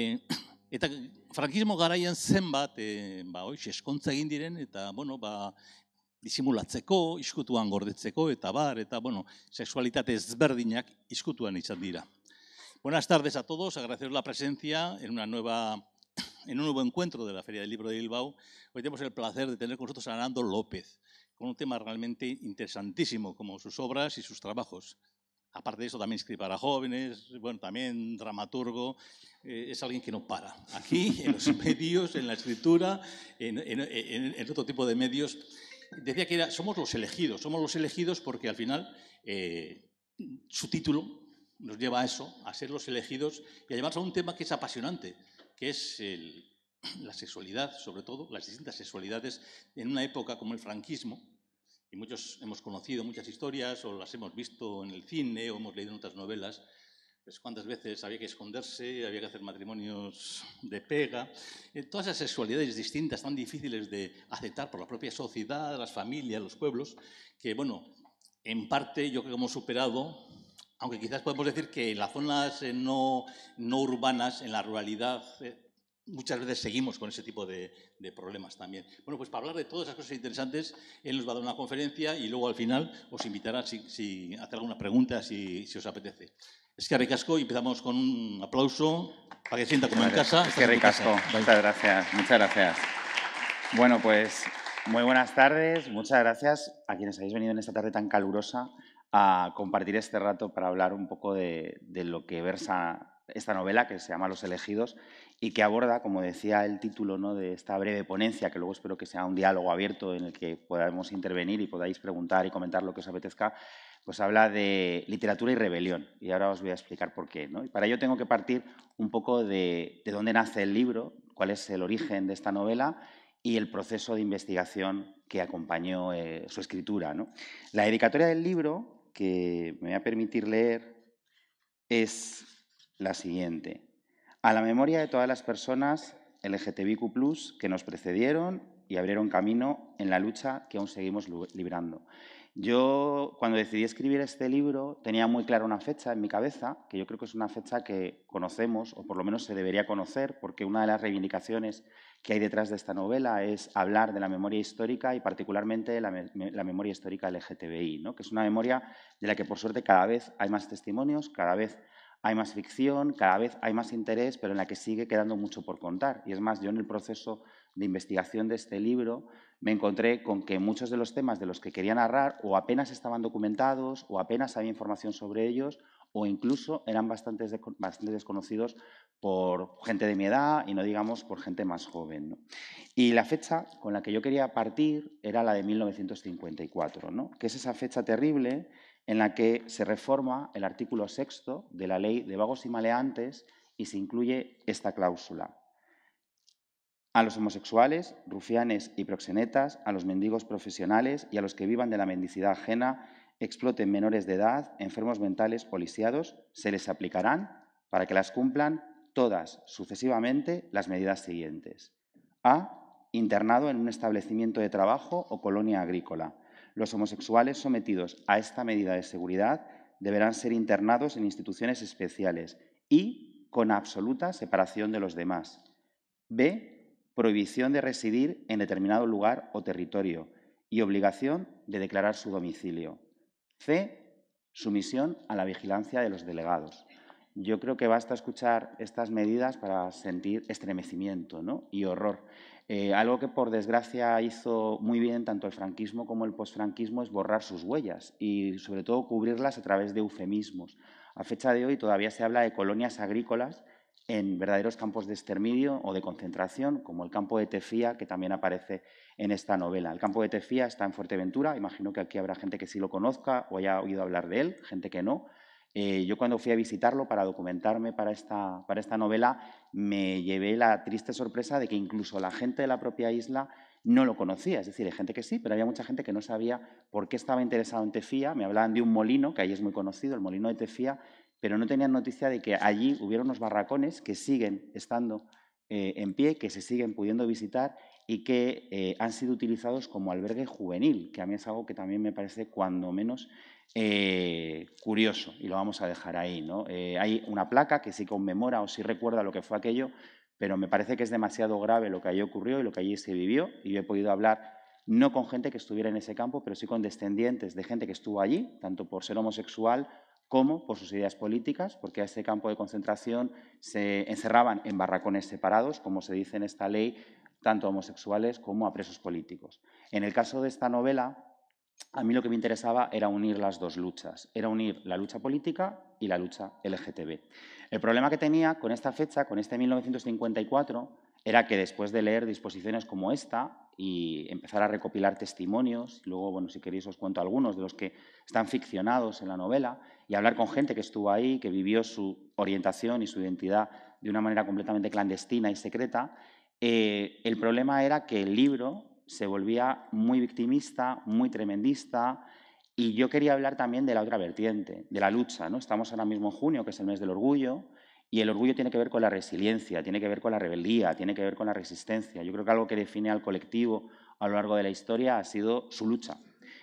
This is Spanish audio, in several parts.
eta frankismo garaian zenbat, e, ba, oiz, eskontza egin diren, eta, bueno, ba, disimulatzeko, iskutuan gordetzeko, eta bar, eta, bueno, sexualitate ezberdinak iskutuan izan dira. Buenas tardes a todos, agradeceros la presencia en una nueva en un nuevo encuentro de la Feria del Libro de Bilbao. Hoy tenemos el placer de tener con nosotros a Nando López, con un tema realmente interesantísimo, como sus obras y sus trabajos. Aparte de eso, también escribe para jóvenes, bueno, también dramaturgo. Eh, es alguien que no para. Aquí, en los medios, en la escritura, en, otro tipo de medios. Decía que era, somos los elegidos, somos los elegidos porque al final eh, su título nos lleva a eso, a ser los elegidos y a llevarse a un tema que es apasionante, que es la sexualidad, sobre todo, las distintas sexualidades en una época como el franquismo, y muchos hemos conocido muchas historias o las hemos visto en el cine o hemos leído en otras novelas, pues cuántas veces había que esconderse, había que hacer matrimonios de pega, eh, todas esas sexualidades distintas tan difíciles de aceptar por la propia sociedad, las familias, los pueblos, que bueno, en parte yo creo que hemos superado, aunque quizás podemos decir que en las zonas eh, no, no urbanas, en la ruralidad, eh, muchas veces seguimos con ese tipo de, problemas también. Bueno, pues para hablar de todas esas cosas interesantes, él nos va a dar una conferencia y luego al final os invitará si, hacer alguna pregunta, si, os apetece. Es que recasco y empezamos con un aplauso para que sienta como en casa. Es que recasco. Muchas gracias, muchas gracias. Bueno, pues muy buenas tardes. Muchas gracias a quienes habéis venido en esta tarde tan calurosa a compartir este rato para hablar un poco de lo que versa esta novela que se llama Los elegidos y que aborda, como decía el título de esta breve ponencia, que luego espero que sea un diálogo abierto en el que podamos intervenir y podáis preguntar y comentar lo que os apetezca, pues habla de literatura y rebelión. Y ahora os voy a explicar por qué. Y para ello tengo que partir un poco de, dónde nace el libro, cuál es el origen de esta novela y el proceso de investigación que acompañó eh, su escritura. La dedicatoria del libro, que me voy a permitir leer, es la siguiente a la memoria de todas las personas LGTBIQ que nos precedieron y abrieron camino en la lucha que aún seguimos librando. Yo, cuando decidí escribir este libro, tenía muy clara una fecha en mi cabeza, que yo creo que es una fecha que conocemos, o por lo menos se debería conocer, porque una de las reivindicaciones que hay detrás de esta novela es hablar de la memoria histórica y particularmente la, memoria histórica LGTBI, ¿no? que es una memoria de la que, por suerte, cada vez hay más testimonios, cada vez hay más ficción, cada vez hay más interés, pero en la que sigue quedando mucho por contar. Y es más, yo en el proceso de investigación de este libro me encontré con que muchos de los temas de los que quería narrar o apenas estaban documentados o apenas había información sobre ellos o incluso eran bastante, desconocidos por gente de mi edad y no digamos por gente más joven. Y la fecha con la que yo quería partir era la de 1954, ¿no? que es esa fecha terrible en la que se reforma el artículo sexto de la Ley de Vagos y Maleantes y se incluye esta cláusula. A los homosexuales, rufianes y proxenetas, a los mendigos profesionales y a los que vivan de la mendicidad ajena, exploten menores de edad, enfermos mentales o lisiados, se les aplicarán, para que las cumplan, todas sucesivamente las medidas siguientes. A. Internado en un establecimiento de trabajo o colonia agrícola. Los homosexuales sometidos a esta medida de seguridad deberán ser internados en instituciones especiales y con absoluta separación de los demás. B. Prohibición de residir en determinado lugar o territorio y obligación de declarar su domicilio. C. Sumisión a la vigilancia de los delegados. Yo creo que basta escuchar estas medidas para sentir estremecimiento y horror. Eh, algo que por desgracia hizo muy bien tanto el franquismo como el posfranquismo es borrar sus huellas y sobre todo cubrirlas a través de eufemismos. A fecha de hoy todavía se habla de colonias agrícolas en verdaderos campos de exterminio o de concentración, como el campo de Tefía, que también aparece en esta novela. El campo de Tefía está en Fuerteventura, imagino que aquí habrá gente que sí lo conozca o haya oído hablar de él, gente que no. Eh, yo cuando fui a visitarlo para documentarme para esta, novela, me llevé la triste sorpresa de que incluso la gente de la propia isla no lo conocía. Es decir, hay gente que sí, pero había mucha gente que no sabía por qué estaba interesado en Tefía. Me hablaban de un molino, que ahí es muy conocido, el molino de Tefía, pero no tenían noticia de que allí hubiera unos barracones que siguen estando eh, en pie, que se siguen pudiendo visitar y que eh, han sido utilizados como albergue juvenil, que a mí es algo que también me parece cuando menos eh, curioso, y lo vamos a dejar ahí. Eh, hay una placa que sí conmemora o sí recuerda lo que fue aquello, pero me parece que es demasiado grave lo que allí ocurrió y lo que allí se vivió, y yo he podido hablar no con gente que estuviera en ese campo, pero sí con descendientes de gente que estuvo allí, tanto por ser homosexual como por sus ideas políticas, porque a ese campo de concentración se encerraban en barracones separados, como se dice en esta ley, tanto a homosexuales como a presos políticos. En el caso de esta novela, a mí lo que me interesaba era unir las dos luchas, era unir la lucha política y la lucha LGTB. El problema que tenía con esta fecha, con este 1954, era que después de leer disposiciones como esta y empezar a recopilar testimonios, luego, bueno, si queréis os cuento algunos de los que están ficcionados en la novela, y hablar con gente que estuvo ahí, que vivió su orientación y su identidad de una manera completamente clandestina y secreta, eh, el problema era que el libro se volvía muy victimista, muy tremendista. Y yo quería hablar también de la otra vertiente, de la lucha. ¿no? Estamos ahora mismo en junio, que es el mes del orgullo, y el orgullo tiene que ver con la resiliencia, tiene que ver con la rebeldía, tiene que ver con la resistencia. Yo creo que algo que define al colectivo a lo largo de la historia ha sido su lucha.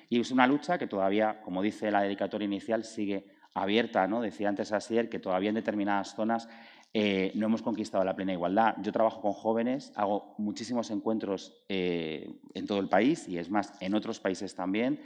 Y es una lucha que todavía, como dice la dedicatoria inicial, sigue abierta. ¿no? Decía antes Asier que todavía en determinadas zonas eh, no hemos conquistado la plena igualdad. Yo trabajo con jóvenes, hago muchísimos encuentros eh, en todo el país y es más, en otros países también.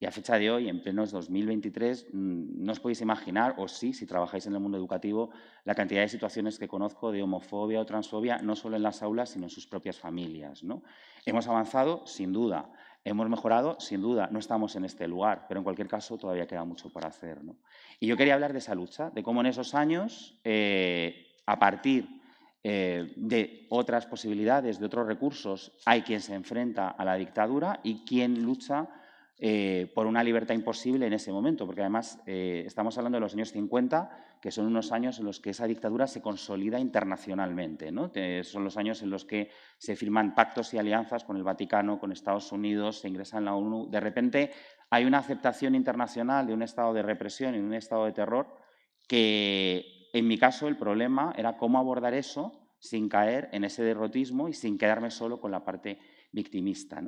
Y a fecha de hoy, en plenos 2023, mm, no os podéis imaginar, o sí, si trabajáis en el mundo educativo, la cantidad de situaciones que conozco de homofobia o transfobia, no solo en las aulas, sino en sus propias familias. ¿no? Hemos avanzado, sin duda. Hemos mejorado, sin duda, no estamos en este lugar, pero en cualquier caso todavía queda mucho por hacer. ¿no? Y yo quería hablar de esa lucha, de cómo en esos años eh, a partir eh, de otras posibilidades, de otros recursos, hay quien se enfrenta a la dictadura y quien lucha eh, por una libertad imposible en ese momento, porque además eh, estamos hablando de los años 50, que son unos años en los que esa dictadura se consolida internacionalmente. ¿no? son los años en los que se firman pactos y alianzas con el Vaticano, con Estados Unidos, se ingresa en la ONU. De repente hay una aceptación internacional de un estado de represión y un estado de terror que en mi caso, el problema era cómo abordar eso sin caer en ese derrotismo y sin quedarme solo con la parte victimista.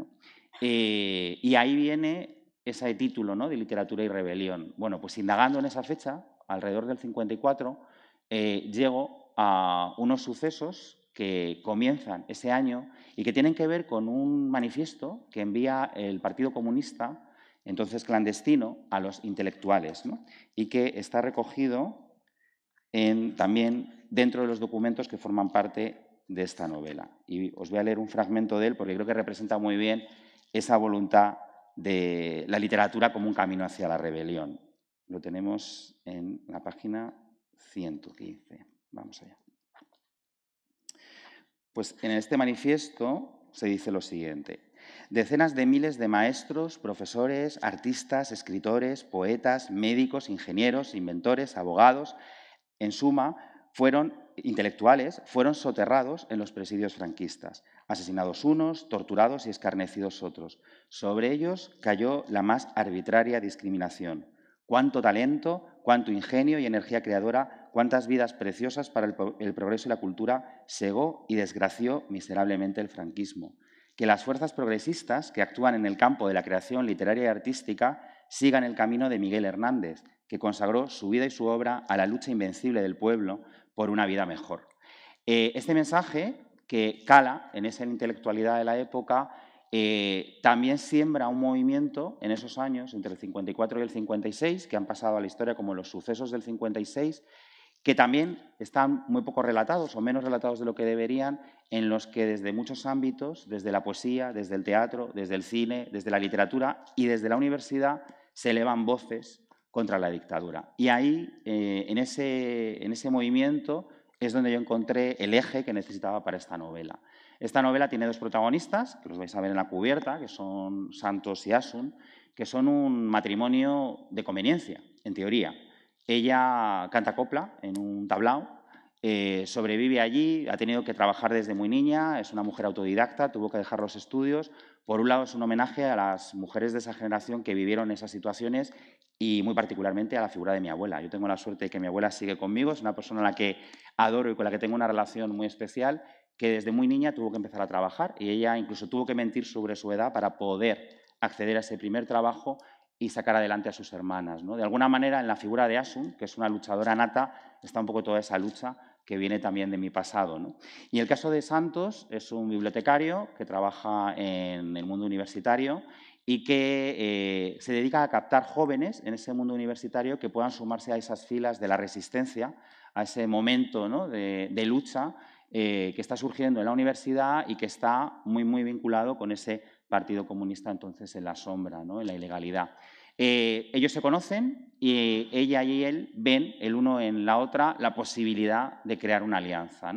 Eh, y ahí viene ese título de literatura y rebelión. Bueno, pues indagando en esa fecha, alrededor del 54, eh, llego a unos sucesos que comienzan ese año y que tienen que ver con un manifiesto que envía el Partido Comunista, entonces clandestino, a los intelectuales, y que está recogido también dentro de los documentos que forman parte de esta novela. Y os voy a leer un fragmento de él porque creo que representa muy bien esa voluntad de la literatura como un camino hacia la rebelión. Lo tenemos en la página 115. Vamos allá. Pues en este manifiesto se dice lo siguiente. Decenas de miles de maestros, profesores, artistas, escritores, poetas, médicos, ingenieros, inventores, abogados, en suma, fueron intelectuales fueron soterrados en los presidios franquistas, asesinados unos, torturados y escarnecidos otros. Sobre ellos cayó la más arbitraria discriminación. Cuánto talento, cuánto ingenio y energía creadora, cuántas vidas preciosas para el, progreso y la cultura cegó y desgració miserablemente el franquismo. Que las fuerzas progresistas que actúan en el campo de la creación literaria y artística sigan el camino de Miguel Hernández, que consagró su vida y su obra a la lucha invencible del pueblo por una vida mejor. Eh, este mensaje, que cala en esa intelectualidad de la época, eh, también siembra un movimiento en esos años, entre el 54 y el 56, que han pasado a la historia como los sucesos del 56, que también están muy poco relatados o menos relatados de lo que deberían, en los que desde muchos ámbitos, desde la poesía, desde el teatro, desde el cine, desde la literatura y desde la universidad, se elevan voces contra la dictadura. Y ahí, eh, en, ese, movimiento, es donde yo encontré el eje que necesitaba para esta novela. Esta novela tiene dos protagonistas, que los vais a ver en la cubierta, que son Santos y Asun, que son un matrimonio de conveniencia, en teoría. Ella canta copla en un tablao, eh, sobrevive allí, ha tenido que trabajar desde muy niña, es una mujer autodidacta, tuvo que dejar los estudios, por un lado, es un homenaje a las mujeres de esa generación que vivieron esas situaciones y muy particularmente a la figura de mi abuela. Yo tengo la suerte de que mi abuela sigue conmigo, es una persona a la que adoro y con la que tengo una relación muy especial, que desde muy niña tuvo que empezar a trabajar y ella incluso tuvo que mentir sobre su edad para poder acceder a ese primer trabajo y sacar adelante a sus hermanas. De alguna manera, en la figura de Asun, que es una luchadora nata, está un poco toda esa lucha que viene también de mi pasado. Y el caso de Santos es un bibliotecario que trabaja en el mundo universitario y que eh, se dedica a captar jóvenes en ese mundo universitario que puedan sumarse a esas filas de la resistencia, a ese momento de, lucha eh, que está surgiendo en la universidad y que está muy, muy vinculado con ese Partido Comunista entonces en la sombra, ¿no? en la ilegalidad. Eh, ellos se conocen y ella y él ven el uno en la otra la posibilidad de crear una alianza.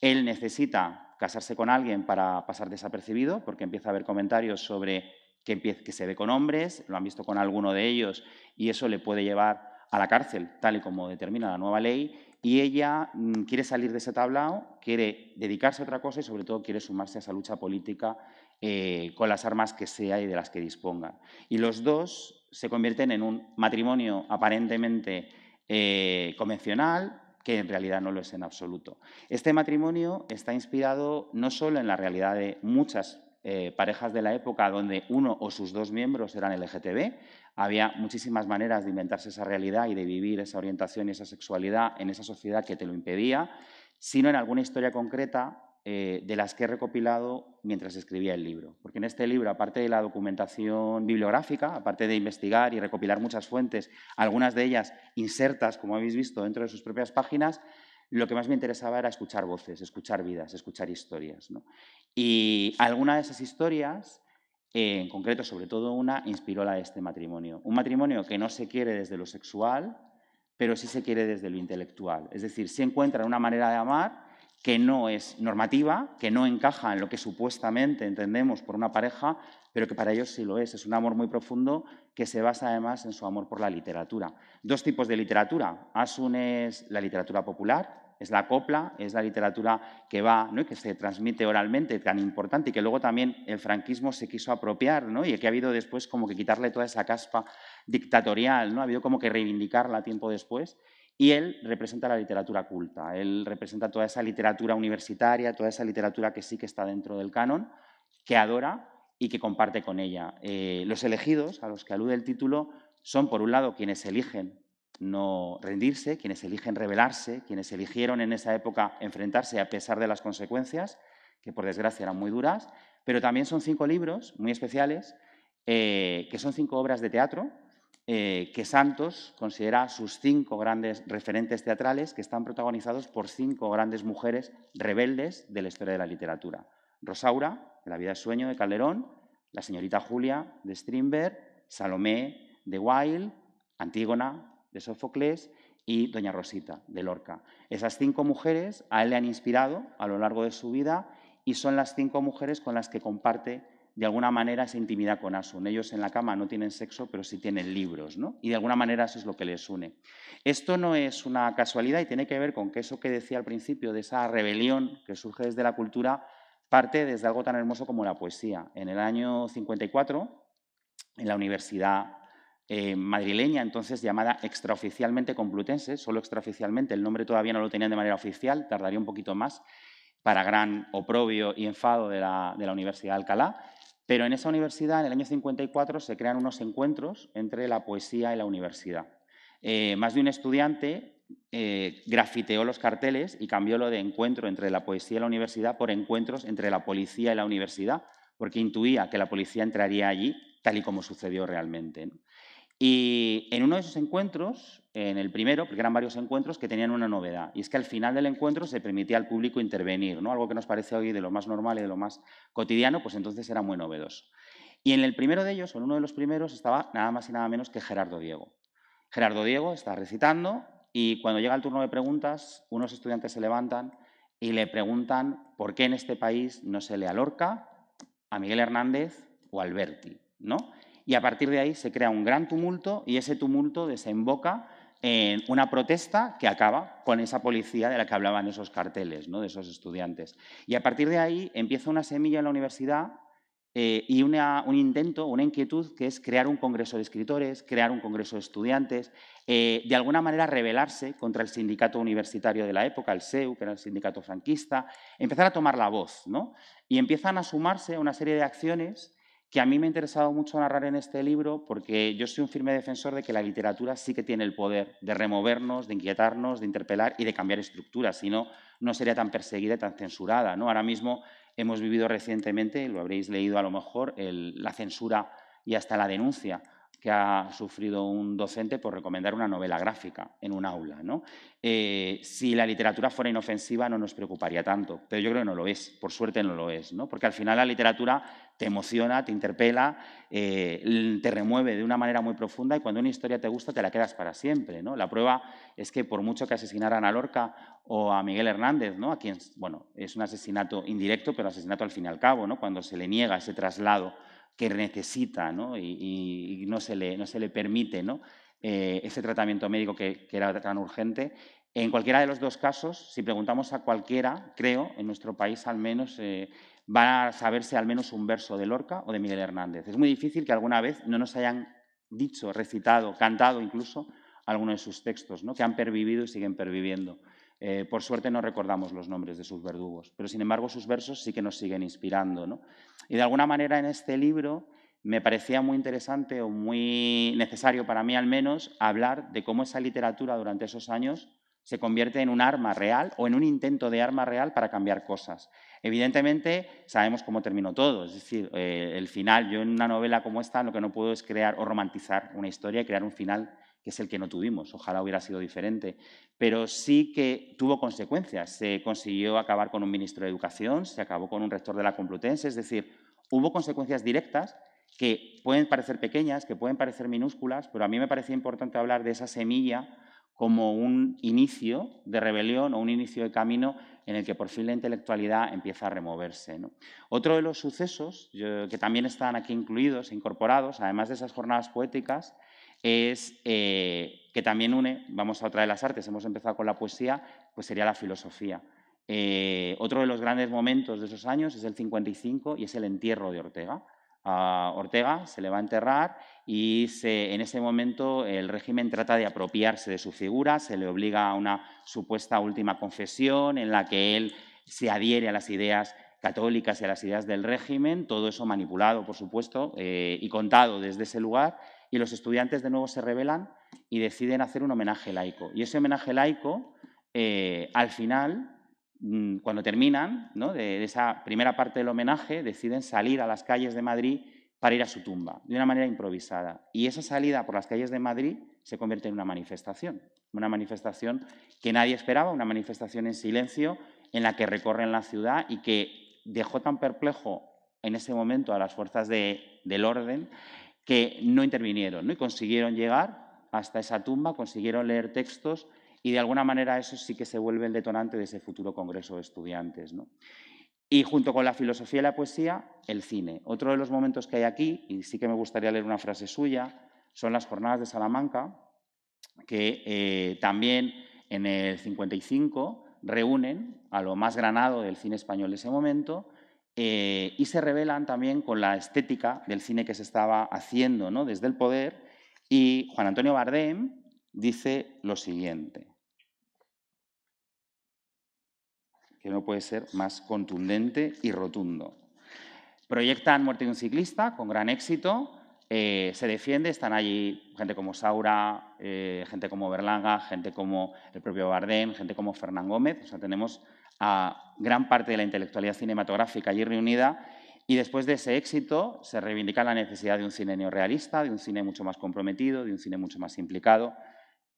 Él necesita casarse con alguien para pasar desapercibido, porque empieza a haber comentarios sobre que, se ve con hombres, lo han visto con alguno de ellos y eso le puede llevar a la cárcel, tal y como determina la nueva ley, y ella mm, quiere salir de ese tablao, quiere dedicarse a otra cosa y sobre todo quiere sumarse a esa lucha política eh, con las armas que sea y de las que disponga. Y los dos se convierten en un matrimonio aparentemente eh, convencional, que en realidad no lo es en absoluto. Este matrimonio está inspirado no solo en la realidad de muchas eh, parejas de la época donde uno o sus dos miembros eran LGTB. Había muchísimas maneras de inventarse esa realidad y de vivir esa orientación y esa sexualidad en esa sociedad que te lo impedía, sino en alguna historia concreta eh, de las que he recopilado mientras escribía el libro. Porque en este libro, aparte de la documentación bibliográfica, aparte de investigar y recopilar muchas fuentes, algunas de ellas insertas, como habéis visto, dentro de sus propias páginas, lo que más me interesaba era escuchar voces, escuchar vidas, escuchar historias. Y alguna de esas historias, en concreto sobre todo una, inspiró la de este matrimonio. Un matrimonio que no se quiere desde lo sexual, pero sí se quiere desde lo intelectual. Es decir, si encuentran una manera de amar que no es normativa, que no encaja en lo que supuestamente entendemos por una pareja, pero que para ellos sí lo es. Es un amor muy profundo que se basa además en su amor por la literatura. Dos tipos de literatura. Asun es la literatura popular, es la copla, es la literatura que va ¿no? que se transmite oralmente, tan importante, y que luego también el franquismo se quiso apropiar, ¿no? y que ha habido después como que quitarle toda esa caspa dictatorial, ¿no? ha habido como que reivindicarla tiempo después. Y él representa la literatura culta, él representa toda esa literatura universitaria, toda esa literatura que sí que está dentro del canon, que adora y que comparte con ella. Eh, los elegidos, a los que alude el título, son, por un lado, quienes eligen no rendirse, quienes eligen rebelarse, quienes eligieron en esa época enfrentarse a pesar de las consecuencias, que por desgracia eran muy duras, pero también son cinco libros muy especiales, eh, que son cinco obras de teatro, eh, que Santos considera sus cinco grandes referentes teatrales que están protagonizados por cinco grandes mujeres rebeldes de la historia de la literatura. Rosaura, de La vida es sueño, de Calderón, la señorita Julia, de Strindberg, Salomé, de Wilde, Antígona, de Sófocles y Doña Rosita, de Lorca. Esas cinco mujeres a él le han inspirado a lo largo de su vida y son las cinco mujeres con las que comparte de alguna manera se intimida con Asun. Ellos en la cama no tienen sexo, pero sí tienen libros, ¿no? Y de alguna manera eso es lo que les une. Esto no es una casualidad y tiene que ver con que eso que decía al principio de esa rebelión que surge desde la cultura parte desde algo tan hermoso como la poesía. En el año 54, en la Universidad eh, madrileña, entonces llamada extraoficialmente Complutense, solo extraoficialmente, el nombre todavía no lo tenían de manera oficial, tardaría un poquito más, para gran oprobio y enfado de la, de la Universidad de Alcalá, pero en esa universidad, en el año 54, se crean unos encuentros entre la poesía y la universidad. Eh, más de un estudiante eh, grafiteó los carteles y cambió lo de encuentro entre la poesía y la universidad por encuentros entre la policía y la universidad, porque intuía que la policía entraría allí, tal y como sucedió realmente. Y en uno de esos encuentros, en el primero, porque eran varios encuentros que tenían una novedad, y es que al final del encuentro se permitía al público intervenir, ¿no? algo que nos parece hoy de lo más normal y de lo más cotidiano, pues entonces era muy novedoso. Y en el primero de ellos, en uno de los primeros, estaba nada más y nada menos que Gerardo Diego. Gerardo Diego está recitando y cuando llega el turno de preguntas, unos estudiantes se levantan y le preguntan por qué en este país no se lee a Lorca, a Miguel Hernández o a Alberti, ¿no? y a partir de ahí se crea un gran tumulto y ese tumulto desemboca en una protesta que acaba con esa policía de la que hablaban esos carteles, de esos estudiantes. Y a partir de ahí empieza una semilla en la universidad eh, y un intento, una inquietud que es crear un congreso de escritores, crear un congreso de estudiantes, eh, de alguna manera rebelarse contra el sindicato universitario de la época, el SEU, que era el sindicato franquista, empezar a tomar la voz. ¿no? Y empiezan a sumarse una serie de acciones que a mí me ha interesado mucho narrar en este libro porque yo soy un firme defensor de que la literatura sí que tiene el poder de removernos, de inquietarnos, de interpelar y de cambiar estructuras, si no, no sería tan perseguida y tan censurada. ¿no? Ahora mismo hemos vivido recientemente, lo habréis leído a lo mejor, la censura y hasta la denuncia que ha sufrido un docente por recomendar una novela gráfica en un aula. Eh, si la literatura fuera inofensiva no nos preocuparía tanto, pero yo creo que no lo es, por suerte no lo es, porque al final la literatura te emociona, te interpela, eh, te remueve de una manera muy profunda y cuando una historia te gusta te la quedas para siempre. ¿no? La prueba es que por mucho que asesinaran a Lorca o a Miguel Hernández, ¿no? a quien bueno, es un asesinato indirecto, pero asesinato al fin y al cabo, ¿no? cuando se le niega ese traslado que necesita ¿no? Y, no, se le, no se le permite ¿no? Eh, ese tratamiento médico que, era tan urgente, en cualquiera de los dos casos, si preguntamos a cualquiera, creo, en nuestro país al menos, eh, van a saberse al menos un verso de Lorca o de Miguel Hernández. Es muy difícil que alguna vez no nos hayan dicho, recitado, cantado incluso algunos de sus textos, ¿no? que han pervivido y siguen perviviendo. Eh, por suerte no recordamos los nombres de sus verdugos, pero sin embargo sus versos sí que nos siguen inspirando. Y de alguna manera en este libro me parecía muy interesante o muy necesario para mí al menos hablar de cómo esa literatura durante esos años se convierte en un arma real o en un intento de arma real para cambiar cosas. Evidentemente, sabemos cómo terminó todo, es decir, eh, el final. Yo en una novela como esta lo que no puedo es crear o romantizar una historia y crear un final que es el que no tuvimos. Ojalá hubiera sido diferente. Pero sí que tuvo consecuencias. Se consiguió acabar con un ministro de Educación, se acabó con un rector de la Complutense. Es decir, hubo consecuencias directas que pueden parecer pequeñas, que pueden parecer minúsculas, pero a mí me parecía importante hablar de esa semilla como un inicio de rebelión o un inicio de camino en el que por fin la intelectualidad empieza a removerse. Otro de los sucesos que también están aquí incluidos, incorporados, además de esas jornadas poéticas, es eh, que también une, vamos a otra de las artes, hemos empezado con la poesía, pues sería la filosofía. Eh, otro de los grandes momentos de esos años es el 55 y es el entierro de Ortega a Ortega, se le va a enterrar y en ese momento el régimen trata de apropiarse de su figura, se le obliga a una supuesta última confesión en la que él se adhiere a las ideas católicas y a las ideas del régimen, todo eso manipulado, por supuesto, eh, y contado desde ese lugar, y los estudiantes de nuevo se rebelan y deciden hacer un homenaje laico. Y ese homenaje laico, eh, al final, Mm, cuando terminan de, esa primera parte del homenaje, deciden salir a las calles de Madrid para ir a su tumba, de una manera improvisada. Y esa salida por las calles de Madrid se convierte en una manifestación, una manifestación que nadie esperaba, una manifestación en silencio en la que recorren la ciudad y que dejó tan perplejo en ese momento a las fuerzas del orden que no intervinieron ¿no? y consiguieron llegar hasta esa tumba, consiguieron leer textos y de alguna manera eso sí que se vuelve el detonante de ese futuro Congreso de Estudiantes. Y junto con la filosofía y la poesía, el cine. Otro de los momentos que hay aquí, y sí que me gustaría leer una frase suya, son las jornadas de Salamanca, que eh, también en el 55 reúnen a lo más granado del cine español de ese momento eh, y se revelan también con la estética del cine que se estaba haciendo ¿no? desde el poder. Y Juan Antonio Bardem, dice lo siguiente, que no puede ser más contundente y rotundo. Proyectan Muerte de un ciclista con gran éxito, eh, se defiende, están allí gente como Saura, eh, gente como Berlanga, gente como el propio Bardem, gente como Fernán Gómez, o sea, tenemos a gran parte de la intelectualidad cinematográfica allí reunida y después de ese éxito se reivindica la necesidad de un cine neorealista, de un cine mucho más comprometido, de un cine mucho más implicado,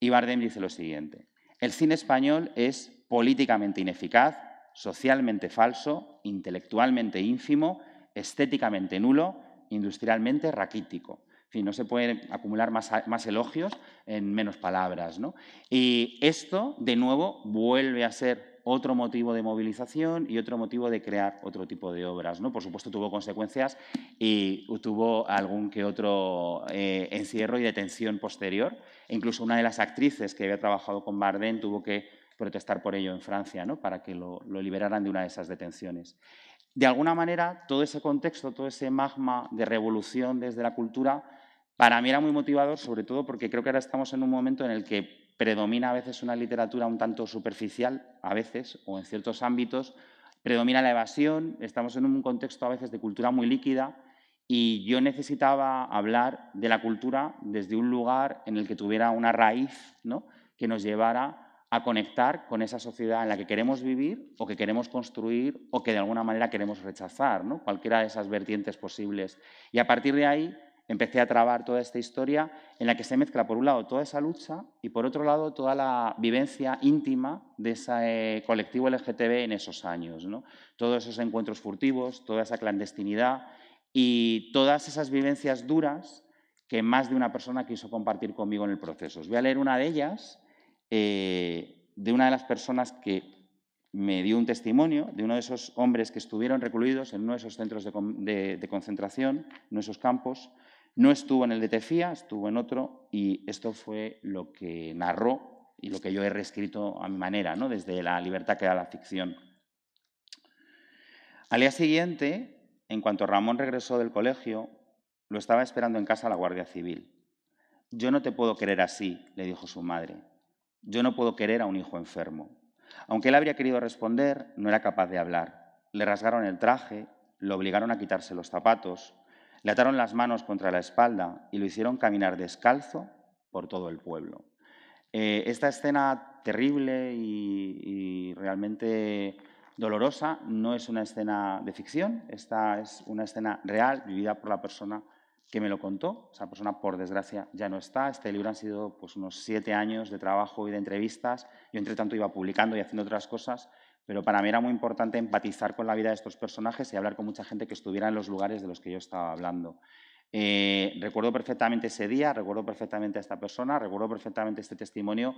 y Bardem dice lo siguiente, el cine español es políticamente ineficaz, socialmente falso, intelectualmente ínfimo, estéticamente nulo, industrialmente raquítico. En fin, no se pueden acumular más, más elogios en menos palabras. ¿no? Y esto, de nuevo, vuelve a ser otro motivo de movilización y otro motivo de crear otro tipo de obras. ¿no? Por supuesto, tuvo consecuencias y tuvo algún que otro eh, encierro y detención posterior. incluso una de las actrices que había trabajado con Bardem tuvo que protestar por ello en Francia ¿no? para que lo, lo liberaran de una de esas detenciones. De alguna manera, todo ese contexto, todo ese magma de revolución desde la cultura, para mí era muy motivador, sobre todo porque creo que ahora estamos en un momento en el que predomina a veces una literatura un tanto superficial, a veces, o en ciertos ámbitos, predomina la evasión, estamos en un contexto a veces de cultura muy líquida y yo necesitaba hablar de la cultura desde un lugar en el que tuviera una raíz que nos llevara a conectar con esa sociedad en la que queremos vivir o que queremos construir o que de alguna manera queremos rechazar, ¿no? cualquiera de esas vertientes posibles. Y a partir de ahí empecé a trabar toda esta historia en la que se mezcla, por un lado, toda esa lucha y, por otro lado, toda la vivencia íntima de ese eh, colectivo LGTB en esos años. Todos esos encuentros furtivos, toda esa clandestinidad y todas esas vivencias duras que más de una persona quiso compartir conmigo en el proceso. Os voy a leer una de ellas, eh, de una de las personas que me dio un testimonio, de uno de esos hombres que estuvieron recluidos en uno de esos centros de, de concentración, en esos campos, no estuvo en el de Tefía, estuvo en otro, y esto fue lo que narró y lo que yo he reescrito a mi manera, ¿no? desde la libertad que da la ficción. Al día siguiente, en cuanto Ramón regresó del colegio, lo estaba esperando en casa la Guardia Civil. Yo no te puedo querer así, le dijo su madre. Yo no puedo querer a un hijo enfermo. Aunque él habría querido responder, no era capaz de hablar. Le rasgaron el traje, lo obligaron a quitarse los zapatos, le ataron las manos contra la espalda y lo hicieron caminar descalzo por todo el pueblo. Eh, esta escena terrible y, realmente dolorosa no es una escena de ficción, esta es una escena real vivida por la persona que me lo contó. Esa persona, por desgracia, ya no está. Este libro han sido pues, unos siete años de trabajo y de entrevistas. Yo, entre tanto, iba publicando y haciendo otras cosas pero para mí era muy importante empatizar con la vida de estos personajes y hablar con mucha gente que estuviera en los lugares de los que yo estaba hablando. Eh, recuerdo perfectamente ese día, recuerdo perfectamente a esta persona, recuerdo perfectamente este testimonio,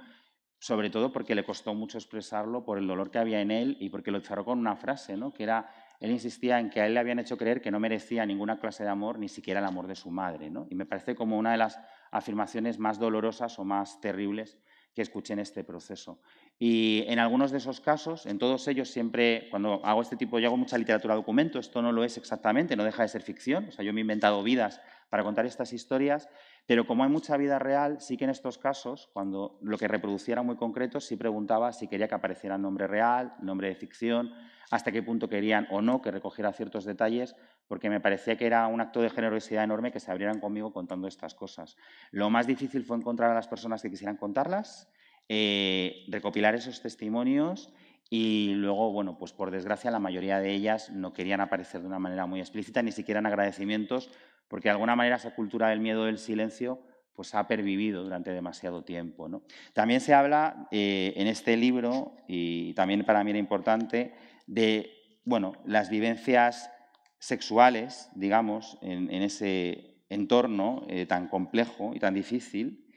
sobre todo porque le costó mucho expresarlo por el dolor que había en él y porque lo cerró con una frase, ¿no? que era, él insistía en que a él le habían hecho creer que no merecía ninguna clase de amor, ni siquiera el amor de su madre. Y me parece como una de las afirmaciones más dolorosas o más terribles que escuché en este proceso. Y en algunos de esos casos, en todos ellos siempre, cuando hago este tipo, yo hago mucha literatura documento, esto no lo es exactamente, no deja de ser ficción, o sea, yo me he inventado vidas para contar estas historias, pero como hay mucha vida real, sí que en estos casos, cuando lo que reproduciera muy concreto, sí preguntaba si quería que apareciera nombre real, nombre de ficción, hasta qué punto querían o no que recogiera ciertos detalles, porque me parecía que era un acto de generosidad enorme que se abrieran conmigo contando estas cosas. Lo más difícil fue encontrar a las personas que quisieran contarlas eh, recopilar esos testimonios y luego, bueno, pues por desgracia la mayoría de ellas no querían aparecer de una manera muy explícita, ni siquiera en agradecimientos, porque de alguna manera esa cultura del miedo del silencio pues ha pervivido durante demasiado tiempo. También se habla eh, en este libro, y también para mí era importante, de bueno, las vivencias sexuales, digamos, en, ese entorno eh, tan complejo y tan difícil.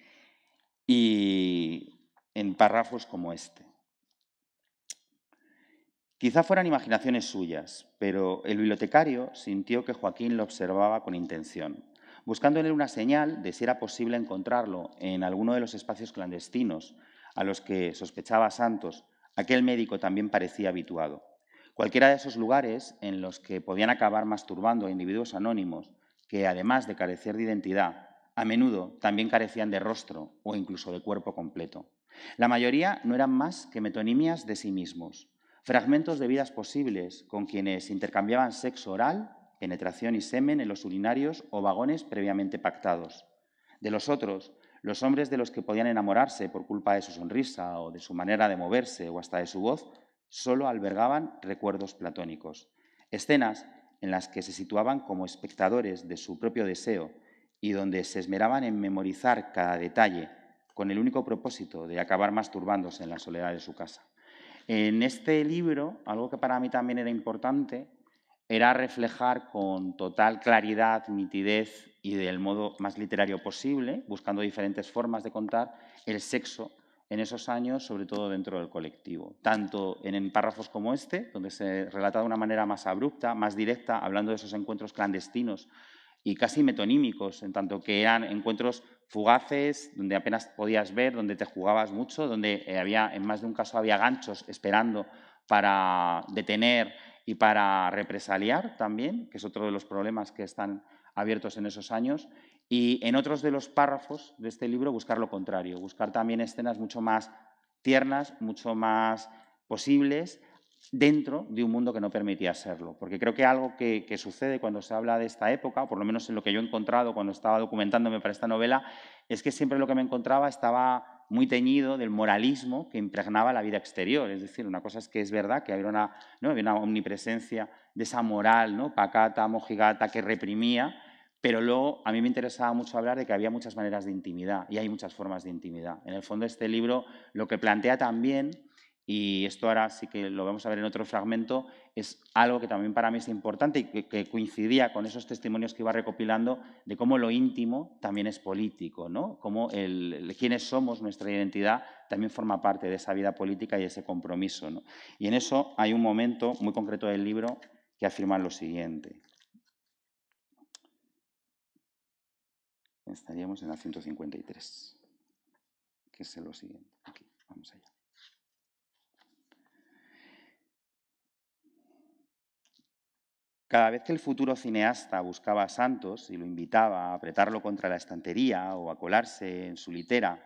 Y en párrafos como este. Quizá fueran imaginaciones suyas, pero el bibliotecario sintió que Joaquín lo observaba con intención, buscando en él una señal de si era posible encontrarlo en alguno de los espacios clandestinos a los que sospechaba Santos, aquel médico también parecía habituado. Cualquiera de esos lugares en los que podían acabar masturbando a individuos anónimos que, además de carecer de identidad, a menudo también carecían de rostro o incluso de cuerpo completo. La mayoría no eran más que metonimias de sí mismos, fragmentos de vidas posibles con quienes intercambiaban sexo oral, penetración y semen en los urinarios o vagones previamente pactados. De los otros, los hombres de los que podían enamorarse por culpa de su sonrisa o de su manera de moverse o hasta de su voz, solo albergaban recuerdos platónicos, escenas en las que se situaban como espectadores de su propio deseo y donde se esmeraban en memorizar cada detalle con el único propósito de acabar masturbándose en la soledad de su casa. En este libro, algo que para mí también era importante era reflejar con total claridad, nitidez y del modo más literario posible, buscando diferentes formas de contar el sexo en esos años, sobre todo dentro del colectivo, tanto en párrafos como este, donde se relata de una manera más abrupta, más directa, hablando de esos encuentros clandestinos y casi metonímicos, en tanto que eran encuentros fugaces, donde apenas podías ver, donde te jugabas mucho, donde eh, había, en más de un caso había ganchos esperando para detener y para represaliar también, que es otro de los problemas que están abiertos en esos años, y en otros de los párrafos de este libro buscar lo contrario, buscar también escenas mucho más tiernas, mucho más posibles dentro de un mundo que no permitía serlo. Porque creo que algo que, sucede cuando se habla de esta época, o por lo menos en lo que yo he encontrado cuando estaba documentándome para esta novela, es que siempre lo que me encontraba estaba muy teñido del moralismo que impregnaba la vida exterior. Es decir, una cosa es que es verdad que había una, omnipresencia de esa moral ¿no? pacata, mojigata, que reprimía, pero luego a mí me interesaba mucho hablar de que había muchas maneras de intimidad y hay muchas formas de intimidad. En el fondo este libro lo que plantea también y esto ahora sí que lo vamos a ver en otro fragmento, es algo que también para mí es importante y que, coincidía con esos testimonios que iba recopilando de cómo lo íntimo también es político, ¿no? cómo el, quiénes somos, nuestra identidad, también forma parte de esa vida política y de ese compromiso. Y en eso hay un momento muy concreto del libro que afirma lo siguiente. Estaríamos en la 153, que es lo siguiente. Aquí, vamos allá. Cada vez que el futuro cineasta buscaba a Santos y lo invitaba a apretarlo contra la estantería o a colarse en su litera,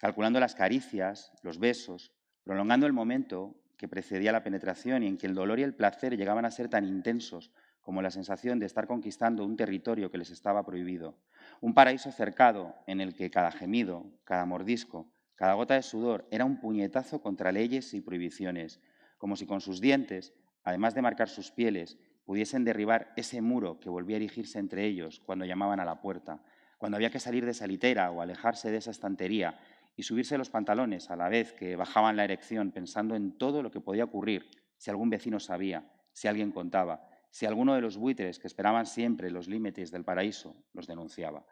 calculando las caricias, los besos, prolongando el momento que precedía la penetración y en que el dolor y el placer llegaban a ser tan intensos como la sensación de estar conquistando un territorio que les estaba prohibido, un paraíso cercado en el que cada gemido, cada mordisco, cada gota de sudor era un puñetazo contra leyes y prohibiciones, como si con sus dientes, además de marcar sus pieles, pudiesen derribar ese muro que volvía a erigirse entre ellos cuando llamaban a la puerta, cuando había que salir de esa litera o alejarse de esa estantería y subirse los pantalones a la vez que bajaban la erección pensando en todo lo que podía ocurrir si algún vecino sabía, si alguien contaba, si alguno de los buitres que esperaban siempre los límites del paraíso los denunciaba.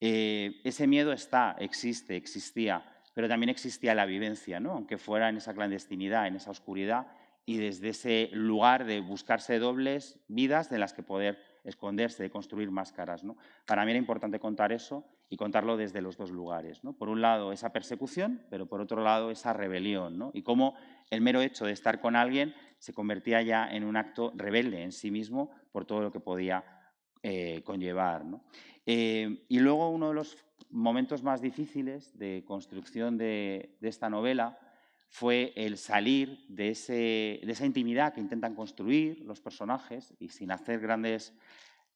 Eh, ese miedo está, existe, existía, pero también existía la vivencia, ¿no? aunque fuera en esa clandestinidad, en esa oscuridad, y desde ese lugar de buscarse dobles vidas de las que poder esconderse, de construir máscaras. Para mí era importante contar eso y contarlo desde los dos lugares. Por un lado, esa persecución, pero por otro lado, esa rebelión. Y cómo el mero hecho de estar con alguien se convertía ya en un acto rebelde en sí mismo por todo lo que podía eh, conllevar. Eh, y luego uno de los momentos más difíciles de construcción de esta novela fue el salir de, esa intimidad que intentan construir los personajes y sin hacer grandes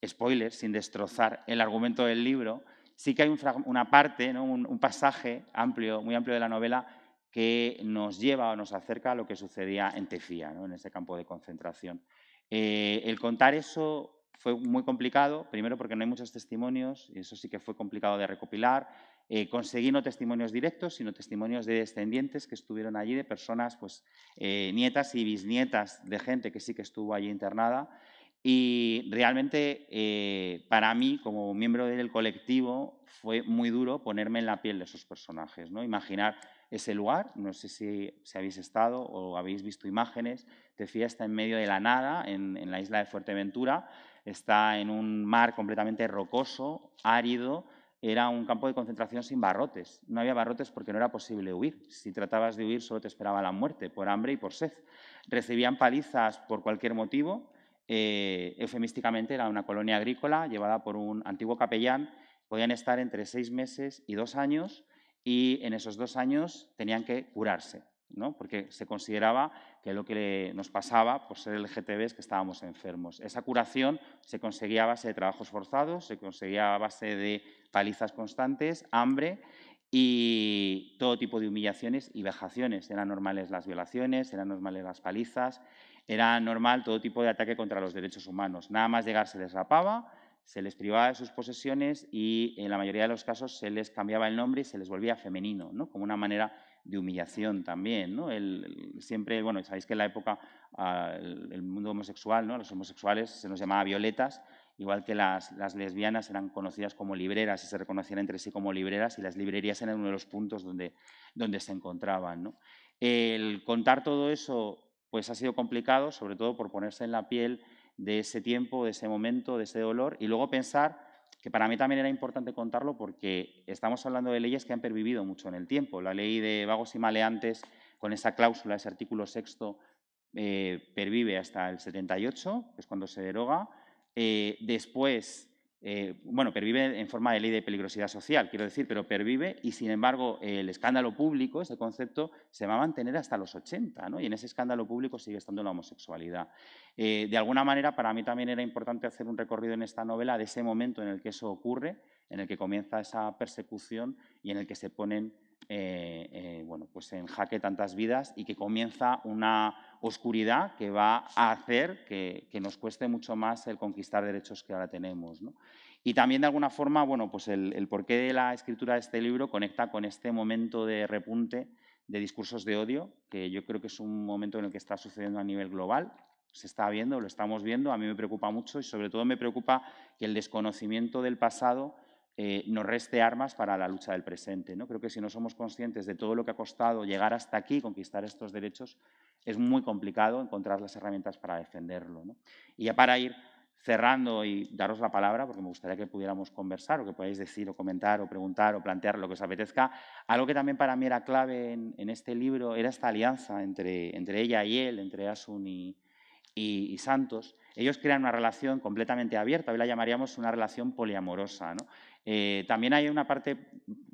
spoilers, sin destrozar el argumento del libro, sí que hay una parte, un, pasaje amplio, muy amplio de la novela que nos lleva o nos acerca a lo que sucedía en Tefía, en ese campo de concentración. Eh, el contar eso fue muy complicado, primero porque no hay muchos testimonios, y eso sí que fue complicado de recopilar, eh, conseguí no testimonios directos, sino testimonios de descendientes que estuvieron allí, de personas, pues, eh, nietas y bisnietas de gente que sí que estuvo allí internada. Y realmente eh, para mí, como miembro del colectivo, fue muy duro ponerme en la piel de esos personajes, ¿no? Imaginar ese lugar, no sé si, habéis estado o habéis visto imágenes, decía, está en medio de la nada, en la isla de Fuerteventura, está en un mar completamente rocoso, árido, era un campo de concentración sin barrotes. No había barrotes porque no era posible huir. Si tratabas de huir solo te esperaba la muerte por hambre y por sed. Recibían palizas por cualquier motivo. Eh, eufemísticamente era una colonia agrícola llevada por un antiguo capellán. Podían estar entre seis meses y dos años y en esos dos años tenían que curarse, ¿no? porque se consideraba que lo que nos pasaba por ser LGTB es que estábamos enfermos. Esa curación se conseguía a base de trabajos forzados, se conseguía a base de palizas constantes, hambre y todo tipo de humillaciones y vejaciones. Eran normales las violaciones, eran normales las palizas, era normal todo tipo de ataque contra los derechos humanos. Nada más llegar se les rapaba, se les privaba de sus posesiones y en la mayoría de los casos se les cambiaba el nombre y se les volvía femenino, ¿no? como una manera de humillación también. ¿no? siempre, bueno, sabéis que en la época, ah, el, mundo homosexual, ¿no? los homosexuales se nos llamaba violetas igual que las, lesbianas eran conocidas como libreras y se reconocían entre sí como libreras y las librerías eran uno de los puntos donde, donde se encontraban. El contar todo eso pues ha sido complicado, sobre todo por ponerse en la piel de ese tiempo, de ese momento, de ese dolor y luego pensar que para mí también era importante contarlo porque estamos hablando de leyes que han pervivido mucho en el tiempo. La ley de vagos y maleantes, con esa cláusula, ese artículo sexto, eh, pervive hasta el 78, que es cuando se deroga. Eh, después, eh, bueno, pervive en forma de ley de peligrosidad social, quiero decir, pero pervive y sin embargo el escándalo público, ese concepto, se va a mantener hasta los 80, ¿no? Y en ese escándalo público sigue estando la homosexualidad. Eh, de alguna manera, para mí también era importante hacer un recorrido en esta novela de ese momento en el que eso ocurre, en el que comienza esa persecución y en el que se ponen eh, eh, bueno, pues en tantas vidas y que comienza una oscuridad que va a hacer que, nos cueste mucho más el conquistar derechos que ahora tenemos. Y también, de alguna forma, bueno, pues el porqué de la escritura de este libro conecta con este momento de repunte de discursos de odio, que yo creo que es un momento en el que está sucediendo a nivel global, se está viendo, lo estamos viendo, a mí me preocupa mucho y sobre todo me preocupa que el desconocimiento del pasado eh, nos reste armas para la lucha del presente. ¿no? Creo que si no somos conscientes de todo lo que ha costado llegar hasta aquí, conquistar estos derechos, es muy complicado encontrar las herramientas para defenderlo. Y ya para ir cerrando y daros la palabra, porque me gustaría que pudiéramos conversar o que podáis decir o comentar o preguntar o plantear lo que os apetezca, algo que también para mí era clave en, este libro era esta alianza entre, ella y él, entre Asun y, Santos. Ellos crean una relación completamente abierta, hoy la llamaríamos una relación poliamorosa. ¿no? Eh, también hay una parte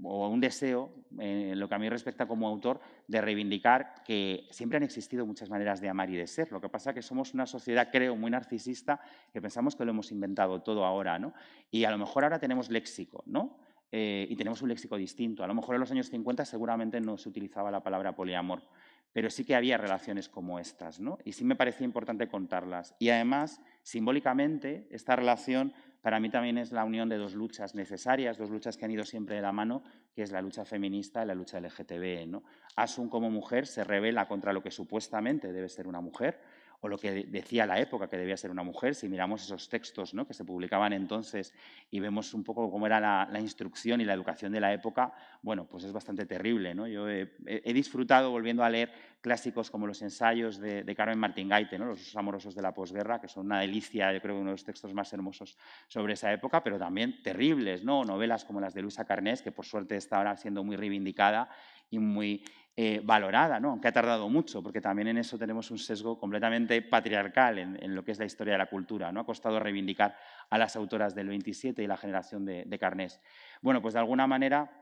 o un deseo, eh, en lo que a mí respecta como autor, de reivindicar que siempre han existido muchas maneras de amar y de ser. Lo que pasa es que somos una sociedad, creo, muy narcisista, que pensamos que lo hemos inventado todo ahora, ¿no? Y a lo mejor ahora tenemos léxico, ¿no? Eh, y tenemos un léxico distinto. A lo mejor en los años 50 seguramente no se utilizaba la palabra poliamor, pero sí que había relaciones como estas, ¿no? Y sí me parecía importante contarlas. Y además, simbólicamente, esta relación para mí también es la unión de dos luchas necesarias, dos luchas que han ido siempre de la mano, que es la lucha feminista y la lucha LGTB. ¿no? Asun como mujer se revela contra lo que supuestamente debe ser una mujer, o lo que decía la época que debía ser una mujer, si miramos esos textos ¿no? que se publicaban entonces y vemos un poco cómo era la, instrucción y la educación de la época, bueno, pues es bastante terrible. ¿no? Yo he, disfrutado volviendo a leer clásicos como los ensayos de, Carmen Martín Gaite, ¿no? Los amorosos de la posguerra, que son una delicia, yo creo, uno de los textos más hermosos sobre esa época, pero también terribles, novelas como las de Luisa Carnés, que por suerte está ahora siendo muy reivindicada y muy eh, valorada, ¿no? aunque ha tardado mucho, porque también en eso tenemos un sesgo completamente patriarcal en, lo que es la historia de la cultura. ¿no? Ha costado reivindicar a las autoras del 27 y la generación de, de Carnés. Bueno, pues de alguna manera,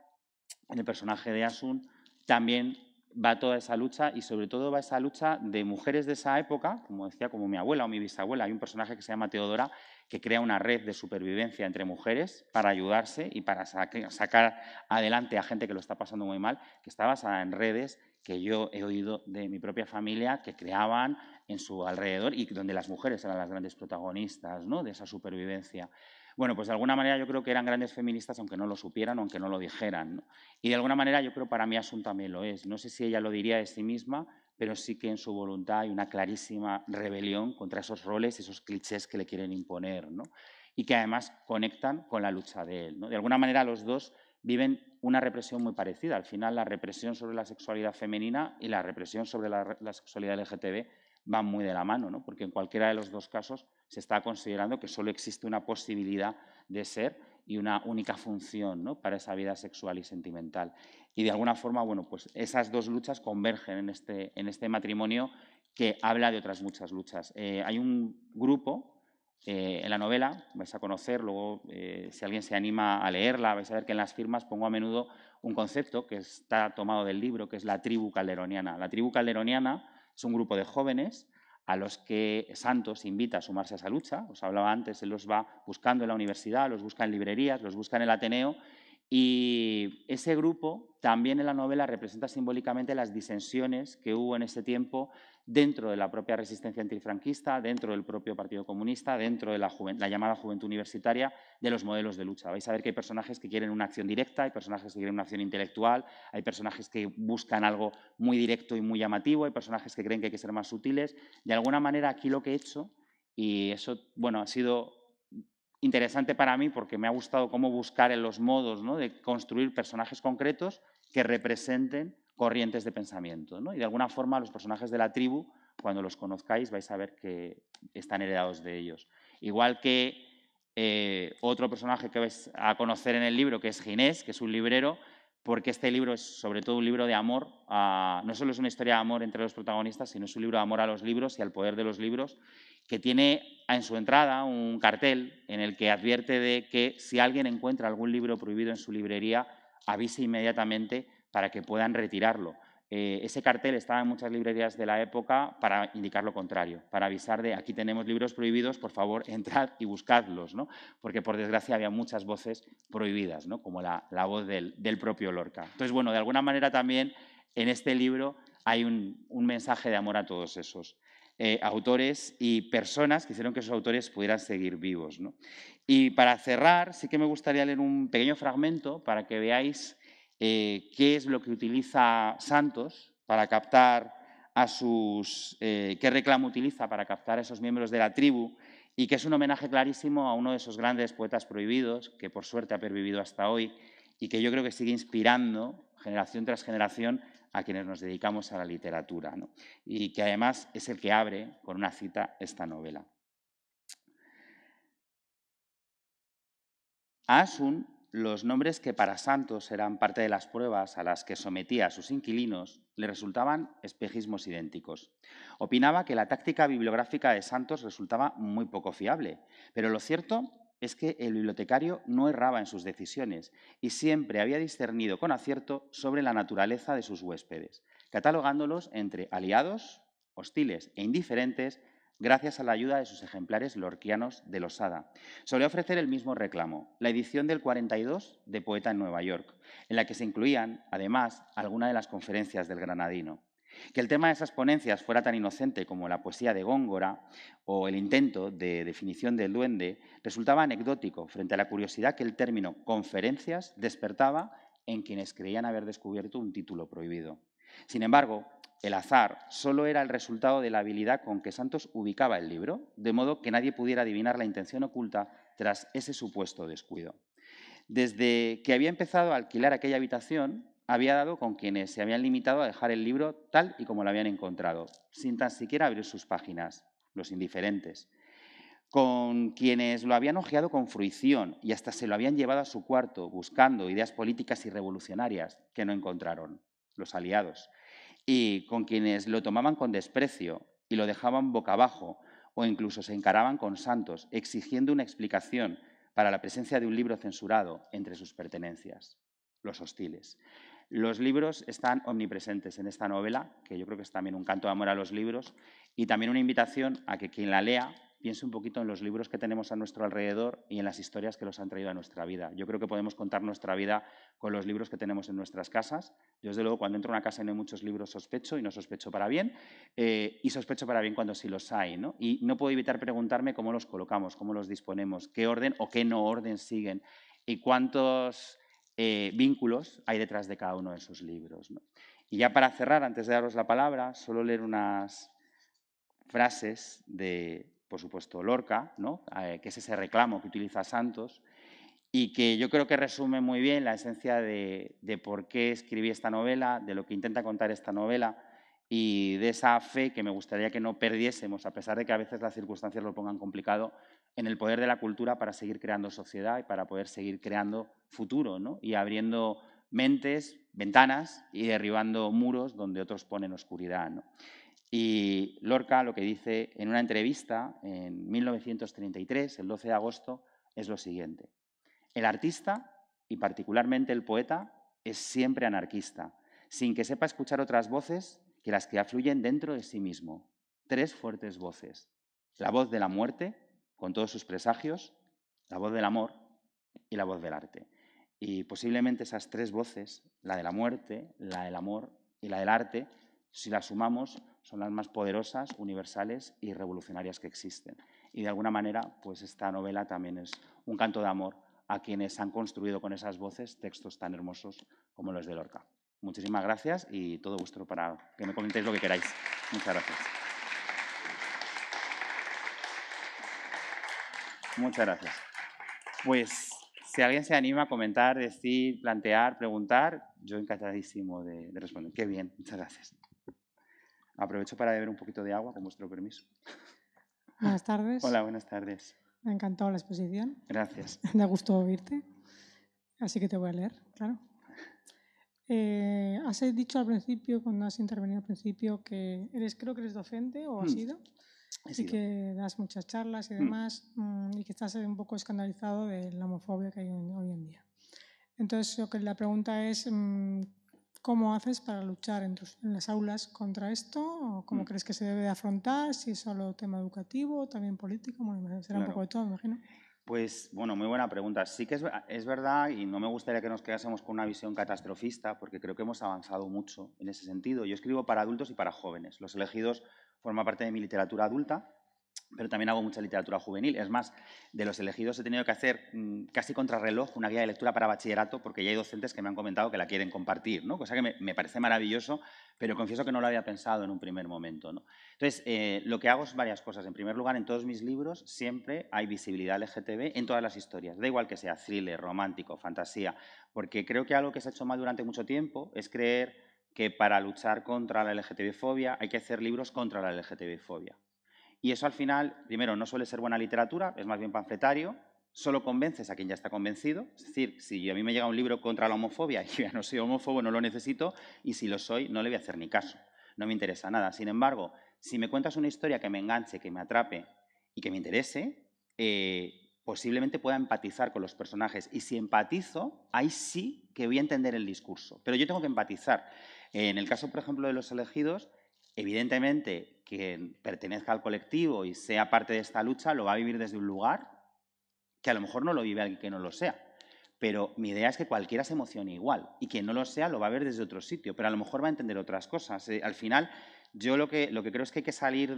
en el personaje de Asun también va toda esa lucha y sobre todo va esa lucha de mujeres de esa época, como decía, como mi abuela o mi bisabuela. Hay un personaje que se llama Teodora que crea una red de supervivencia entre mujeres para ayudarse y para sacar adelante a gente que lo está pasando muy mal, que está basada en redes que yo he oído de mi propia familia que creaban en su alrededor y donde las mujeres eran las grandes protagonistas ¿no? de esa supervivencia. Bueno, pues de alguna manera yo creo que eran grandes feministas, aunque no lo supieran, aunque no lo dijeran. Y de alguna manera yo creo para mí Asun también lo es. No sé si ella lo diría de sí misma, pero sí que en su voluntad hay una clarísima rebelión contra esos roles, esos clichés que le quieren imponer, ¿no? y que además conectan con la lucha de él. De alguna manera los dos viven una represión muy parecida. Al final la represión sobre la sexualidad femenina y la represión sobre la, la sexualidad LGTB van muy de la mano, ¿no? porque en cualquiera de los dos casos se está considerando que solo existe una posibilidad de ser y una única función para esa vida sexual y sentimental. Y de alguna forma, bueno, pues esas dos luchas convergen en este, este matrimonio que habla de otras muchas luchas. Eh, hay un grupo eh, en la novela, vais a conocer, luego eh, si alguien se anima a leerla, vais a ver que en las firmas pongo a menudo un concepto que está tomado del libro, que es la tribu calderoniana. La tribu calderoniana es un grupo de jóvenes a los que Santos invita a sumarse a esa lucha. Os hablaba antes, él los va buscando en la universidad, los busca en librerías, los busca en el Ateneo. Y ese grupo también en la novela representa simbólicamente las disensiones que hubo en ese tiempo dentro de la propia resistencia antifranquista, dentro del propio Partido Comunista, dentro de la, llamada juventud universitaria, de los modelos de lucha. Vais a ver que hay personajes que quieren una acción directa, hay personajes que quieren una acción intelectual, hay personajes que buscan algo muy directo y muy llamativo, hay personajes que creen que hay que ser más sutiles. De alguna manera aquí lo que he hecho, y eso bueno, ha sido interesante para mí porque me ha gustado cómo buscar en los modos de construir personajes concretos que representen corrientes de pensamiento. ¿no? Y de alguna forma los personajes de la tribu, cuando los conozcáis, vais a ver que están heredados de ellos. Igual que eh, otro personaje que vais a conocer en el libro, que es Ginés, que es un librero, porque este libro es sobre todo un libro de amor, no solo es una historia de amor entre los protagonistas, sino es un libro de amor a los libros y al poder de los libros, que tiene en su entrada un cartel en el que advierte de que si alguien encuentra algún libro prohibido en su librería, avise inmediatamente para que puedan retirarlo. Eh, ese cartel estaba en muchas librerías de la época para indicar lo contrario, para avisar de aquí tenemos libros prohibidos, por favor, entrad y buscadlos, ¿no? porque por desgracia había muchas voces prohibidas, ¿no? como la, voz del, propio Lorca. Entonces, bueno, de alguna manera también en este libro hay un, mensaje de amor a todos esos. Eh, autores y personas que hicieron que esos autores pudieran seguir vivos. Y para cerrar, sí que me gustaría leer un pequeño fragmento para que veáis eh, qué es lo que utiliza Santos para captar a sus... Eh, qué reclamo utiliza para captar a esos miembros de la tribu y que es un homenaje clarísimo a uno de esos grandes poetas prohibidos que por suerte ha pervivido hasta hoy y que yo creo que sigue inspirando generación tras generación a quienes nos dedicamos a la literatura y que además es el que abre con una cita esta novela. Asun los nombres que para Santos eran parte de las pruebas a las que sometía a sus inquilinos le resultaban espejismos idénticos. Opinaba que la táctica bibliográfica de Santos resultaba muy poco fiable, pero lo cierto es que el bibliotecario no erraba en sus decisiones y siempre había discernido con acierto sobre la naturaleza de sus huéspedes, catalogándolos entre aliados, hostiles e indiferentes gracias a la ayuda de sus ejemplares lorquianos de Losada. Solía ofrecer el mismo reclamo, la edición del 42 de Poeta en Nueva York, en la que se incluían, además, algunas de las conferencias del granadino. Que el tema de esas ponencias fuera tan inocente como la poesía de Góngora o el intento de definición del duende resultaba anecdótico frente a la curiosidad que el término conferencias despertaba en quienes creían haber descubierto un título prohibido. Sin embargo, el azar solo era el resultado de la habilidad con que Santos ubicaba el libro, de modo que nadie pudiera adivinar la intención oculta tras ese supuesto descuido. Desde que había empezado a alquilar aquella habitación, había dado con quienes se habían limitado a dejar el libro tal y como lo habían encontrado, sin tan siquiera abrir sus páginas, los indiferentes, con quienes lo habían hojeado con fruición y hasta se lo habían llevado a su cuarto buscando ideas políticas y revolucionarias que no encontraron, los aliados y con quienes lo tomaban con desprecio y lo dejaban boca abajo o incluso se encaraban con santos exigiendo una explicación para la presencia de un libro censurado entre sus pertenencias, los hostiles. Los libros están omnipresentes en esta novela, que yo creo que es también un canto de amor a los libros, y también una invitación a que quien la lea piense un poquito en los libros que tenemos a nuestro alrededor y en las historias que los han traído a nuestra vida. Yo creo que podemos contar nuestra vida con los libros que tenemos en nuestras casas. Yo, desde luego, cuando entro a una casa y no hay muchos libros, sospecho, y no sospecho para bien, eh, y sospecho para bien cuando sí los hay. Y no puedo evitar preguntarme cómo los colocamos, cómo los disponemos, qué orden o qué no orden siguen, y cuántos eh, vínculos hay detrás de cada uno de esos libros. Y ya para cerrar, antes de daros la palabra, solo leer unas frases de, por supuesto, Lorca, ¿no? Eh, que es ese reclamo que utiliza Santos, y que yo creo que resume muy bien la esencia de, por qué escribí esta novela, de lo que intenta contar esta novela y de esa fe que me gustaría que no perdiésemos, a pesar de que a veces las circunstancias lo pongan complicado, en el poder de la cultura para seguir creando sociedad y para poder seguir creando futuro ¿no? y abriendo mentes, ventanas y derribando muros donde otros ponen oscuridad. Y Lorca lo que dice en una entrevista en 1933, el 12 de agosto, es lo siguiente. El artista, y particularmente el poeta, es siempre anarquista, sin que sepa escuchar otras voces que las que afluyen dentro de sí mismo. Tres fuertes voces. La voz de la muerte, con todos sus presagios, la voz del amor y la voz del arte. Y posiblemente esas tres voces, la de la muerte, la del amor y la del arte, si las sumamos, son las más poderosas, universales y revolucionarias que existen. Y de alguna manera, pues esta novela también es un canto de amor a quienes han construido con esas voces textos tan hermosos como los de Lorca. Muchísimas gracias y todo vuestro para que me comentéis lo que queráis. Muchas gracias. Muchas gracias. Pues si alguien se anima a comentar, decir, plantear, preguntar, yo encantadísimo de, de responder. Qué bien, muchas gracias. Aprovecho para beber un poquito de agua, con vuestro permiso. Buenas tardes. Hola, buenas tardes. Me ha encantado la exposición. Gracias. ha gustado oírte. Así que te voy a leer, claro. Eh, has dicho al principio, cuando has intervenido al principio, que eres, creo que eres docente o has mm. sido. Así que das muchas charlas y mm. demás, mm, y que estás un poco escandalizado de la homofobia que hay hoy en día. Entonces, la pregunta es, ¿Cómo haces para luchar en, las aulas contra esto? ¿Cómo mm. crees que se debe de afrontar? Si es solo tema educativo, también político, bueno, será un poco de todo, me imagino. Pues bueno, muy buena pregunta. Sí que es, es, verdad y no me gustaría que nos quedásemos con una visión catastrofista porque creo que hemos avanzado mucho en ese sentido. Yo escribo para adultos y para jóvenes. Los elegidos forma parte de mi literatura adulta pero también hago mucha literatura juvenil. Es más, de los elegidos he tenido que hacer mm, casi contrarreloj una guía de lectura para bachillerato porque ya hay docentes que me han comentado que la quieren compartir, cosa que me, parece maravilloso, pero confieso que no lo había pensado en un primer momento. Entonces, eh, lo que hago es varias cosas. En primer lugar, en todos mis libros siempre hay visibilidad LGTB en todas las historias, da igual que sea thriller, romántico, fantasía, porque creo que algo que se ha hecho mal durante mucho tiempo es creer que para luchar contra la LGTB-fobia hay que hacer libros contra la LGTB-fobia. Y eso al final, primero, no suele ser buena literatura, es más bien panfletario, solo convences a quien ya está convencido. Es decir, si a mí me llega un libro contra la homofobia y yo ya no soy homófobo, no lo necesito, y si lo soy, no le voy a hacer ni caso. No me interesa nada. Sin embargo, si me cuentas una historia que me enganche, que me atrape y que me interese, eh, posiblemente pueda empatizar con los personajes. Y si empatizo, ahí sí que voy a entender el discurso. Pero yo tengo que empatizar. en el caso, por ejemplo, de los elegidos, evidentemente quien pertenezca al colectivo y sea parte de esta lucha lo va a vivir desde un lugar que a lo mejor no lo vive alguien que no lo sea. Pero mi idea es que cualquiera se emocione igual y quien no lo sea lo va a ver desde otro sitio, pero a lo mejor va a entender otras cosas. Eh, al final, yo lo que, lo que creo es que hay que salir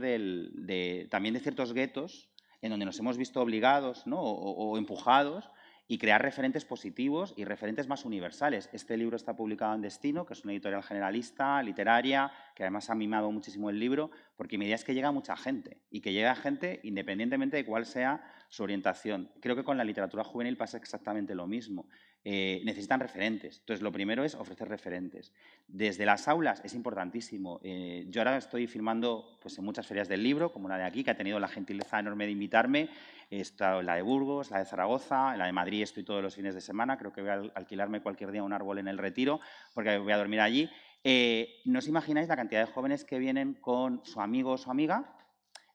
también de ciertos guetos en donde nos hemos visto obligados o, empujados y crear referentes positivos y referentes más universales. Este libro está publicado en Destino, que es una editorial generalista, literaria, que además ha mimado muchísimo el libro, porque mi idea es que llega a mucha gente y que llegue a gente independientemente de cuál sea su orientación. Creo que con la literatura juvenil pasa exactamente lo mismo. Eh, necesitan referentes. Entonces, lo primero es ofrecer referentes. Desde las aulas es importantísimo. Eh, yo ahora estoy firmando pues, en muchas ferias del libro, como la de aquí, que ha tenido la gentileza enorme de invitarme. He estado en la de Burgos, la de Zaragoza, en la de Madrid estoy todos los fines de semana, creo que voy a alquilarme cualquier día un árbol en el retiro porque voy a dormir allí. Eh, no os imagináis la cantidad de jóvenes que vienen con su amigo o su amiga,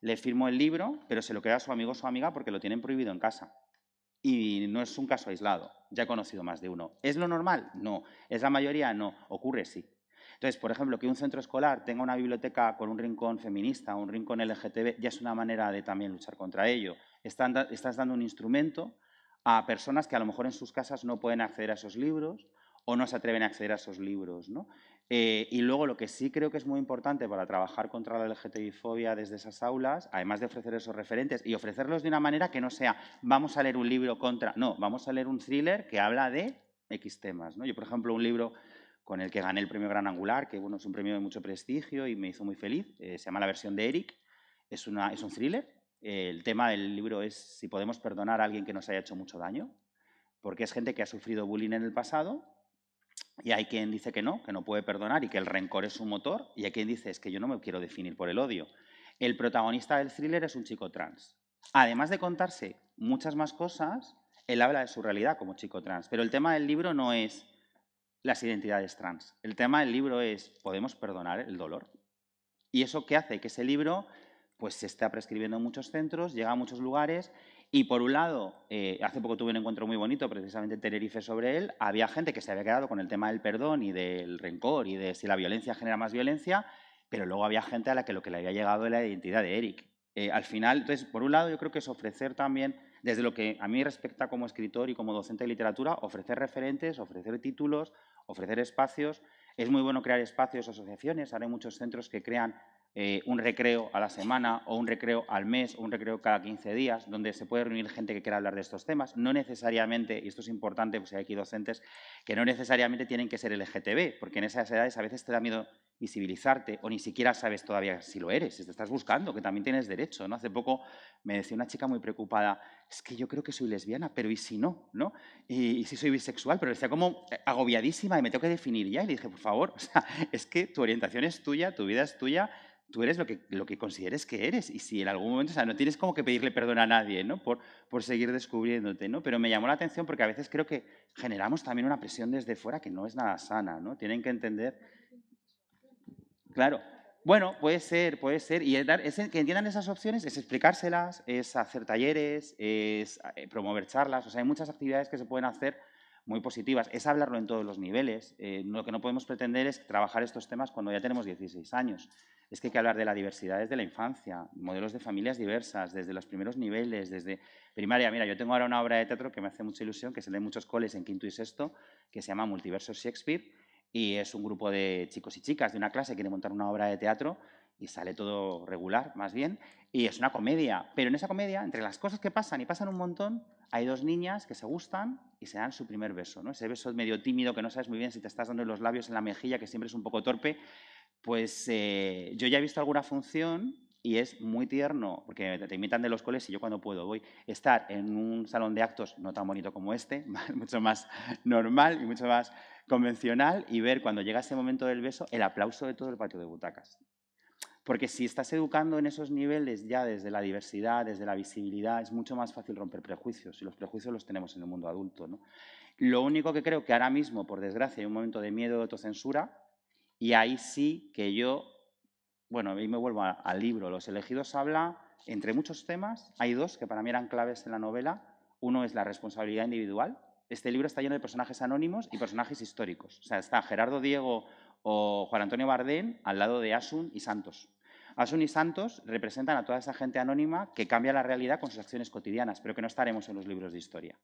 le firmo el libro, pero se lo queda a su amigo o su amiga porque lo tienen prohibido en casa. Y no es un caso aislado, ya he conocido más de uno. ¿Es lo normal? No. ¿Es la mayoría? No. Ocurre sí. Entonces, por ejemplo, que un centro escolar tenga una biblioteca con un rincón feminista, un rincón LGTB, ya es una manera de también luchar contra ello estás dando un instrumento a personas que a lo mejor en sus casas no pueden acceder a esos libros o no se atreven a acceder a esos libros. Eh, y luego lo que sí creo que es muy importante para trabajar contra la LGTBI-fobia desde esas aulas, además de ofrecer esos referentes y ofrecerlos de una manera que no sea vamos a leer un libro contra, no, vamos a leer un thriller que habla de X temas. Yo, por ejemplo, un libro con el que gané el premio Gran Angular, que bueno, es un premio de mucho prestigio y me hizo muy feliz, eh, se llama La versión de Eric, es, una, es un thriller el tema del libro es si podemos perdonar a alguien que nos haya hecho mucho daño, porque es gente que ha sufrido bullying en el pasado y hay quien dice que no, que no puede perdonar y que el rencor es un motor y hay quien dice es que yo no me quiero definir por el odio. El protagonista del thriller es un chico trans. Además de contarse muchas más cosas, él habla de su realidad como chico trans, pero el tema del libro no es las identidades trans. El tema del libro es, ¿podemos perdonar el dolor? Y eso qué hace que ese libro pues se está prescribiendo en muchos centros, llega a muchos lugares y por un lado, eh, hace poco tuve un encuentro muy bonito precisamente en Tenerife sobre él, había gente que se había quedado con el tema del perdón y del rencor y de si la violencia genera más violencia, pero luego había gente a la que lo que le había llegado era la identidad de Eric. Eh, al final, entonces, por un lado yo creo que es ofrecer también, desde lo que a mí respecta como escritor y como docente de literatura, ofrecer referentes, ofrecer títulos, ofrecer espacios. Es muy bueno crear espacios, asociaciones, ahora hay muchos centros que crean eh, un recreo a la semana o un recreo al mes o un recreo cada 15 días, donde se puede reunir gente que quiera hablar de estos temas. No necesariamente, y esto es importante, pues hay aquí docentes, que no necesariamente tienen que ser LGTB, porque en esas edades a veces te da miedo visibilizarte o ni siquiera sabes todavía si lo eres, si te estás buscando, que también tienes derecho. ¿no? Hace poco me decía una chica muy preocupada, es que yo creo que soy lesbiana, pero ¿y si no? ¿no? Y, si soy bisexual, pero decía como eh, agobiadísima y me tengo que definir ya. Y le dije, por favor, es que tu orientación es tuya, tu vida es tuya tú eres lo que, lo que consideres que eres. Y si en algún momento, o sea, no tienes como que pedirle perdón a nadie, ¿no? Por, por seguir descubriéndote, ¿no? Pero me llamó la atención porque a veces creo que generamos también una presión desde fuera que no es nada sana, ¿no? Tienen que entender. Claro. Bueno, puede ser, puede ser. Y dar, es, que entiendan esas opciones es explicárselas, es hacer talleres, es eh, promover charlas. O sea, hay muchas actividades que se pueden hacer muy positivas. Es hablarlo en todos los niveles. Eh, lo que no podemos pretender es trabajar estos temas cuando ya tenemos 16 años. Es que hay que hablar de la diversidad desde la infancia, modelos de familias diversas, desde los primeros niveles, desde primaria. Mira, yo tengo ahora una obra de teatro que me hace mucha ilusión, que se lee en muchos coles en quinto y sexto, que se llama Multiverso Shakespeare, y es un grupo de chicos y chicas de una clase que quiere montar una obra de teatro y sale todo regular, más bien, y es una comedia. Pero en esa comedia, entre las cosas que pasan y pasan un montón, hay dos niñas que se gustan y se dan su primer beso, Ese beso medio tímido que no sabes muy bien si te estás dando los labios, en la mejilla, que siempre es un poco torpe. Pues eh, yo ya he visto alguna función y es muy tierno, porque te invitan de los coles y yo cuando puedo voy. a Estar en un salón de actos no tan bonito como este, mucho más normal y mucho más convencional, y ver cuando llega ese momento del beso el aplauso de todo el patio de butacas. Porque si estás educando en esos niveles ya desde la diversidad, desde la visibilidad, es mucho más fácil romper prejuicios. Y los prejuicios los tenemos en el mundo adulto. ¿no? Lo único que creo que ahora mismo, por desgracia, hay un momento de miedo de autocensura. Y ahí sí que yo, bueno, ahí me vuelvo al libro. Los elegidos habla, entre muchos temas, hay dos que para mí eran claves en la novela. Uno es la responsabilidad individual. Este libro está lleno de personajes anónimos y personajes históricos. O sea, está Gerardo Diego o Juan Antonio Bardén al lado de Asun y Santos. Asun y Santos representan a toda esa gente anónima que cambia la realidad con sus acciones cotidianas, pero que no estaremos en los libros de historia.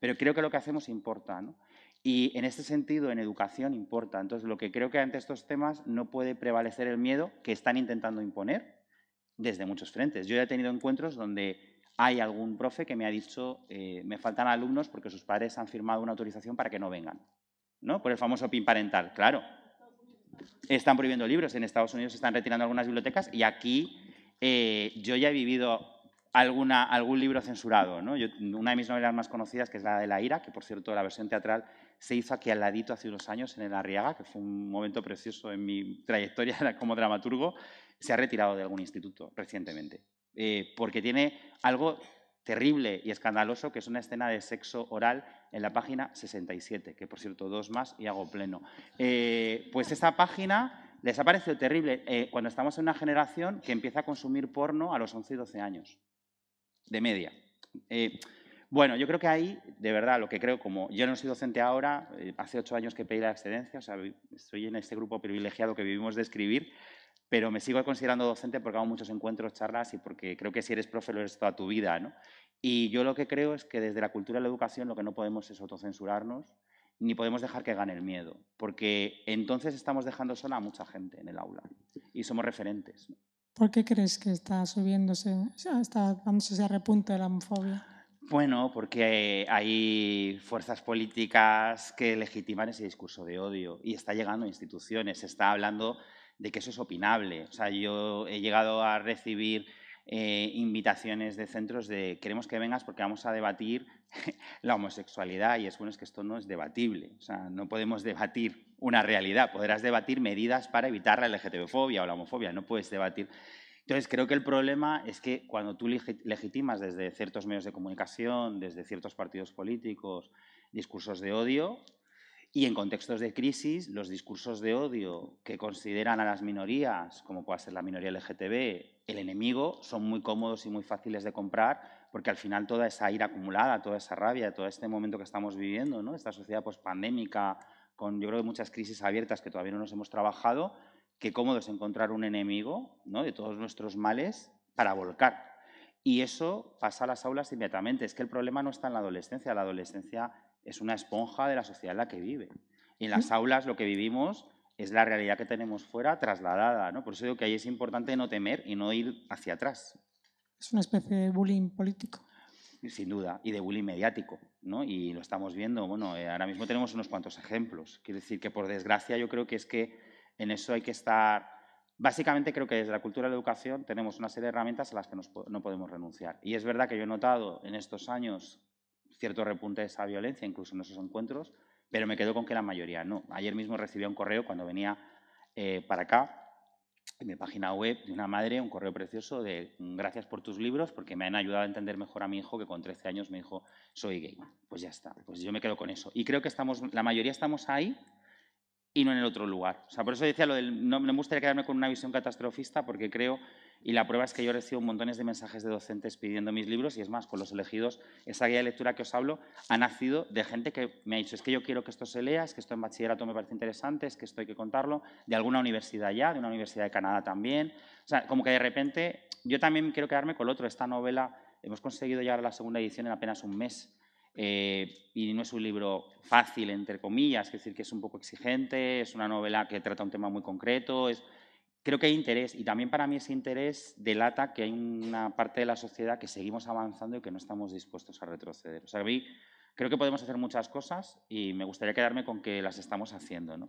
Pero creo que lo que hacemos importa, ¿no? Y en este sentido, en educación importa. Entonces, lo que creo que ante estos temas no puede prevalecer el miedo que están intentando imponer desde muchos frentes. Yo he tenido encuentros donde hay algún profe que me ha dicho, eh, me faltan alumnos porque sus padres han firmado una autorización para que no vengan, ¿no? Por el famoso PIN parental, claro están prohibiendo libros, en Estados Unidos están retirando algunas bibliotecas y aquí eh, yo ya he vivido algún libro censurado. una de mis novelas más conocidas, que es la de La Ira, que por cierto la versión teatral se hizo aquí al ladito hace unos años en el Arriaga, que fue un momento precioso en mi trayectoria como dramaturgo, se ha retirado de algún instituto recientemente, eh, porque tiene algo terrible y escandaloso, que es una escena de sexo oral en la página 67, que por cierto, dos más y hago pleno. Eh, pues esa página les ha parecido terrible eh, cuando estamos en una generación que empieza a consumir porno a los 11 y 12 años, de media. Eh, bueno, yo creo que ahí, de verdad, lo que creo, como yo no soy docente ahora, hace ocho años que pedí la excedencia, o sea, estoy en este grupo privilegiado que vivimos de escribir, pero me sigo considerando docente porque hago muchos encuentros, charlas y porque creo que si eres profe lo eres toda tu vida, ¿no? Y yo lo que creo es que desde la cultura de la educación lo que no podemos es autocensurarnos ni podemos dejar que gane el miedo, porque entonces estamos dejando sola a mucha gente en el aula y somos referentes. ¿Por qué crees que está subiéndose, está dándose ese repunte de la homofobia? Bueno, porque hay fuerzas políticas que legitiman ese discurso de odio y está llegando a instituciones, se está hablando de que eso es opinable. O sea, yo he llegado a recibir eh, invitaciones de centros de queremos que vengas porque vamos a debatir la homosexualidad y es bueno es que esto no es debatible, o sea, no podemos debatir una realidad, podrás debatir medidas para evitar la LGTBfobia o la homofobia, no puedes debatir. Entonces, creo que el problema es que cuando tú legitimas desde ciertos medios de comunicación, desde ciertos partidos políticos, discursos de odio, y en contextos de crisis, los discursos de odio que consideran a las minorías, como puede ser la minoría LGTB, el enemigo, son muy cómodos y muy fáciles de comprar, porque al final toda esa ira acumulada, toda esa rabia, todo este momento que estamos viviendo, ¿no? esta sociedad post-pandémica, con yo creo que muchas crisis abiertas que todavía no nos hemos trabajado, qué cómodo es encontrar un enemigo ¿no? de todos nuestros males para volcar. Y eso pasa a las aulas inmediatamente. Es que el problema no está en la adolescencia. La adolescencia es una esponja de la sociedad en la que vive. Y en las aulas lo que vivimos es la realidad que tenemos fuera trasladada, ¿no? Por eso digo que ahí es importante no temer y no ir hacia atrás. Es una especie de bullying político. Sin duda, y de bullying mediático, Y lo estamos viendo, bueno, eh, ahora mismo tenemos unos cuantos ejemplos. Quiero decir que, por desgracia, yo creo que es que en eso hay que estar... Básicamente creo que desde la cultura de la educación tenemos una serie de herramientas a las que no podemos renunciar. Y es verdad que yo he notado en estos años cierto repunte de esa violencia, incluso en esos encuentros, pero me quedo con que la mayoría no. Ayer mismo recibí un correo cuando venía eh, para acá, en mi página web, de una madre, un correo precioso de gracias por tus libros porque me han ayudado a entender mejor a mi hijo que con 13 años me dijo soy gay. Pues ya está, pues yo me quedo con eso. Y creo que estamos, la mayoría estamos ahí y no en el otro lugar. O sea, por eso decía lo no, me gustaría quedarme con una visión catastrofista porque creo, y la prueba es que yo recibo montones de mensajes de docentes pidiendo mis libros y es más, con los elegidos, esa guía de lectura que os hablo ha nacido de gente que me ha dicho, es que yo quiero que esto se lea, es que esto en bachillerato me parece interesante, es que esto hay que contarlo, de alguna universidad ya, de una universidad de Canadá también. O sea, como que de repente, yo también quiero quedarme con lo otro, esta novela hemos conseguido llegar a la segunda edición en apenas un mes eh, y no es un libro fácil, entre comillas, es decir, que es un poco exigente, es una novela que trata un tema muy concreto, creo que hay interés y también para mí ese interés delata que hay una parte de la sociedad que seguimos avanzando y que no estamos dispuestos a retroceder. O sea, creo que podemos hacer muchas cosas y me gustaría quedarme con que las estamos haciendo. ¿no?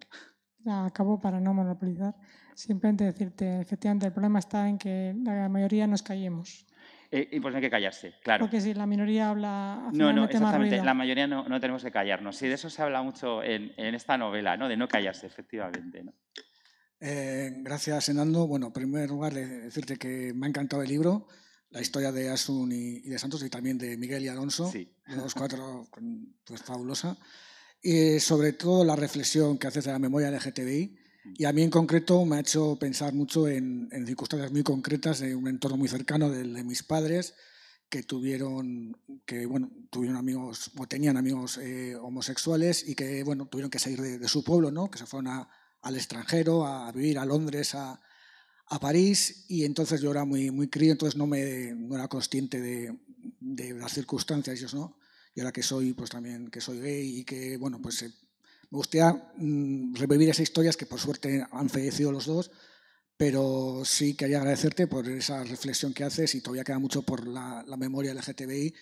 acabo para no monopolizar. Simplemente decirte, efectivamente, el problema está en que la mayoría nos callemos y pues no hay que callarse, claro. Porque si la minoría habla... No, no, exactamente. la mayoría no, no, tenemos que callarnos. Y de eso se habla mucho en, en esta novela, ¿no? De no callarse, efectivamente. ¿no? Eh, gracias, Hernando. Bueno, en primer lugar, eh, decirte que me ha encantado el libro, la historia de Asun y, de Santos y también de Miguel y Alonso, sí. los cuatro, pues fabulosa. Y sobre todo la reflexión que haces de la memoria LGTBI, y a mí en concreto me ha hecho pensar mucho en, circunstancias muy concretas de un entorno muy cercano de, mis padres que tuvieron, que, bueno, tuvieron amigos o tenían amigos eh, homosexuales y que bueno, tuvieron que salir de, su pueblo, ¿no? que se fueron al extranjero, a, vivir a Londres, a, París y entonces yo era muy, muy crío, entonces no, me, era consciente de, las circunstancias, ellos no. Y ahora que soy, pues también, que soy gay y que, bueno, pues eh, me gustaría mm, revivir esas historias que por suerte han fallecido los dos, pero sí quería agradecerte por esa reflexión que haces y todavía queda mucho por la, la memoria LGTBI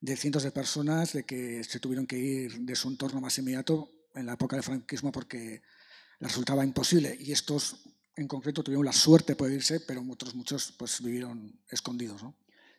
de cientos de personas de que se tuvieron que ir de su entorno más inmediato en la época del franquismo porque les resultaba imposible. Y estos en concreto tuvieron la suerte de poder irse, pero otros muchos pues vivieron escondidos. ¿no?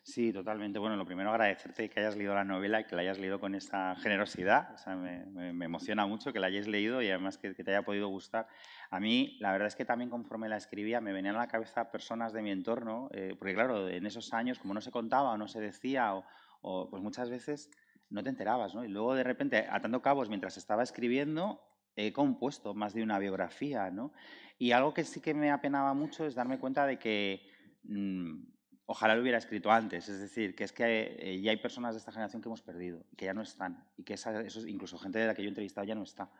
Sí, totalmente. Bueno, lo primero agradecerte que hayas leído la novela y que la hayas leído con esta generosidad. O sea, me, emociona mucho que la hayas leído y además que, te haya podido gustar. A mí, la verdad es que también conforme la escribía, me venían a la cabeza personas de mi entorno, eh, porque claro, en esos años, como no se contaba o no se decía, pues muchas veces no te enterabas, ¿no? Y luego de repente, atando cabos, mientras estaba escribiendo, he compuesto más de una biografía, ¿no? Y algo que sí que me apenaba mucho es darme cuenta de que... Mm, ojalá lo hubiera escrito antes. Es decir, que es que eh, ya hay personas de esta generación que hemos perdido, que ya no están, y que esa, incluso gente de la que yo he entrevistado ya no está.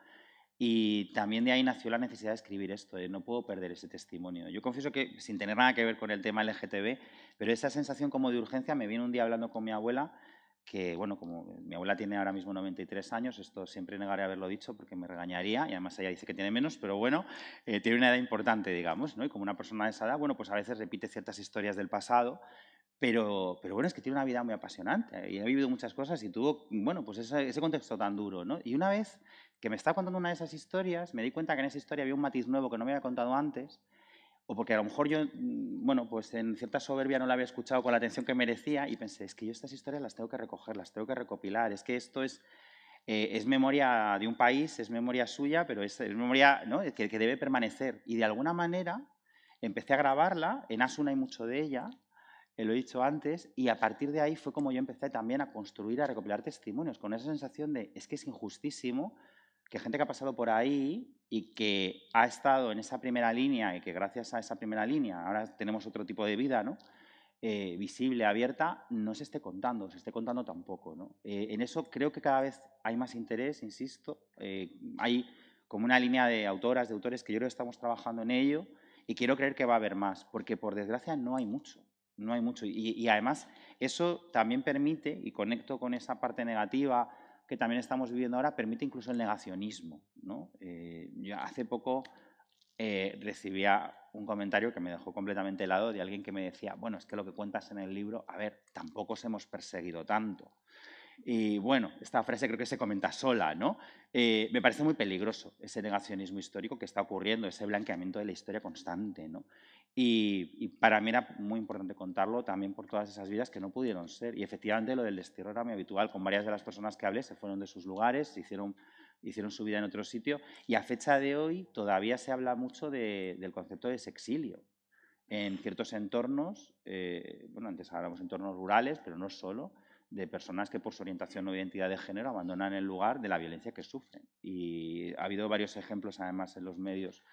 Y también de ahí nació la necesidad de escribir esto, no puedo perder ese testimonio. Yo confieso que, sin tener nada que ver con el tema LGTB, pero esa sensación como de urgencia me viene un día hablando con mi abuela que, bueno, como mi abuela tiene ahora mismo 93 años, esto siempre negaré haberlo dicho porque me regañaría, y además ella dice que tiene menos, pero bueno, eh, tiene una edad importante, digamos, ¿no? Y como una persona de esa edad, bueno, pues a veces repite ciertas historias del pasado, pero, pero bueno, es que tiene una vida muy apasionante y ha vivido muchas cosas y tuvo, bueno, pues ese, ese contexto tan duro, ¿no? Y una vez que me estaba contando una de esas historias, me di cuenta que en esa historia había un matiz nuevo que no me había contado antes, o porque a lo mejor yo, mm, bueno, pues en cierta soberbia no la había escuchado con la atención que merecía y pensé, es que yo estas historias las tengo que recoger, las tengo que recopilar, es que esto es, eh, es memoria de un país, es memoria suya, pero es, memoria que, debe permanecer. Y de alguna manera empecé a grabarla, en Asuna hay mucho de ella, eh, lo he dicho antes, y a partir de ahí fue como yo empecé también a construir, a recopilar testimonios, con esa sensación de, es que es injustísimo que gente que ha pasado por ahí y que ha estado en esa primera línea y que gracias a esa primera línea ahora tenemos otro tipo de vida, ¿no? Eh, visible, abierta, no se esté contando, se esté contando tampoco. Eh, en eso creo que cada vez hay más interés, insisto. Eh, hay como una línea de autoras, de autores que yo creo que estamos trabajando en ello y quiero creer que va a haber más, porque por desgracia no hay mucho. No hay mucho. Y, y además eso también permite, y conecto con esa parte negativa que también estamos viviendo ahora permite incluso el negacionismo. ¿no? Eh, yo hace poco eh, recibía un comentario que me dejó completamente helado de alguien que me decía, bueno, es que lo que cuentas en el libro, a ver, tampoco os hemos perseguido tanto. Y bueno, esta frase creo que se comenta sola, ¿no? Eh, me parece muy peligroso ese negacionismo histórico que está ocurriendo, ese blanqueamiento de la historia constante, ¿no? Y, para mí era muy importante contarlo también por todas esas vidas que no pudieron ser. Y efectivamente lo del destierro era muy habitual. Con varias de las personas que hablé se fueron de sus lugares, hicieron, hicieron su vida en otro sitio. Y a fecha de hoy todavía se habla mucho del concepto de sexilio En ciertos entornos, eh, bueno, antes hablábamos de entornos rurales, pero no solo, de personas que por su orientación o identidad de género abandonan el lugar de la violencia que sufren. Y ha habido varios ejemplos además en los medios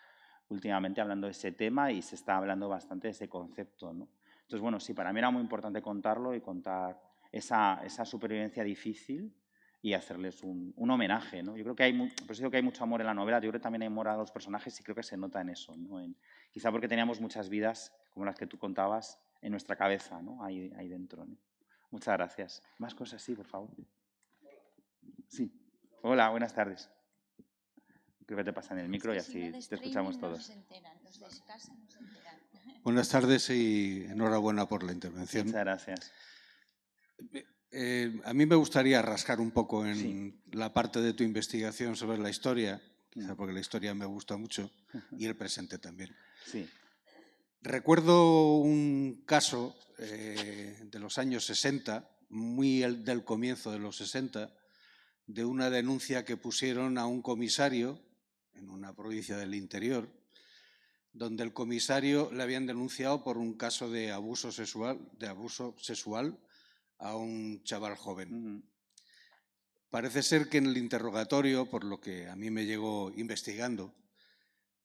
últimamente hablando de ese tema y se está hablando bastante de ese concepto. ¿no? Entonces, bueno, sí, para mí era muy importante contarlo y contar esa, supervivencia difícil y hacerles un, homenaje. Yo creo que hay, que hay mucho amor en la novela, yo creo que también hay amor a los personajes y creo que se nota en eso. quizá porque teníamos muchas vidas, como las que tú contabas, en nuestra cabeza, ¿no? ahí, ahí dentro. Muchas gracias. Más cosas, sí, por favor. Sí. Hola, buenas tardes creo que te pasa en el micro y así te escuchamos todos. Buenas tardes y enhorabuena por la intervención. Muchas gracias. Eh, eh, a mí me gustaría rascar un poco en la parte de tu investigación sobre la historia, quizá mm. porque la historia me gusta mucho, y el presente también. Sí. Recuerdo un caso eh, de los años 60, muy del comienzo de los 60, de una denuncia que pusieron a un comisario en una provincia del interior, donde el comisario le habían denunciado por un caso de abuso sexual, de abuso sexual a un chaval joven. Parece ser que en el interrogatorio, por lo que a mí me llegó investigando,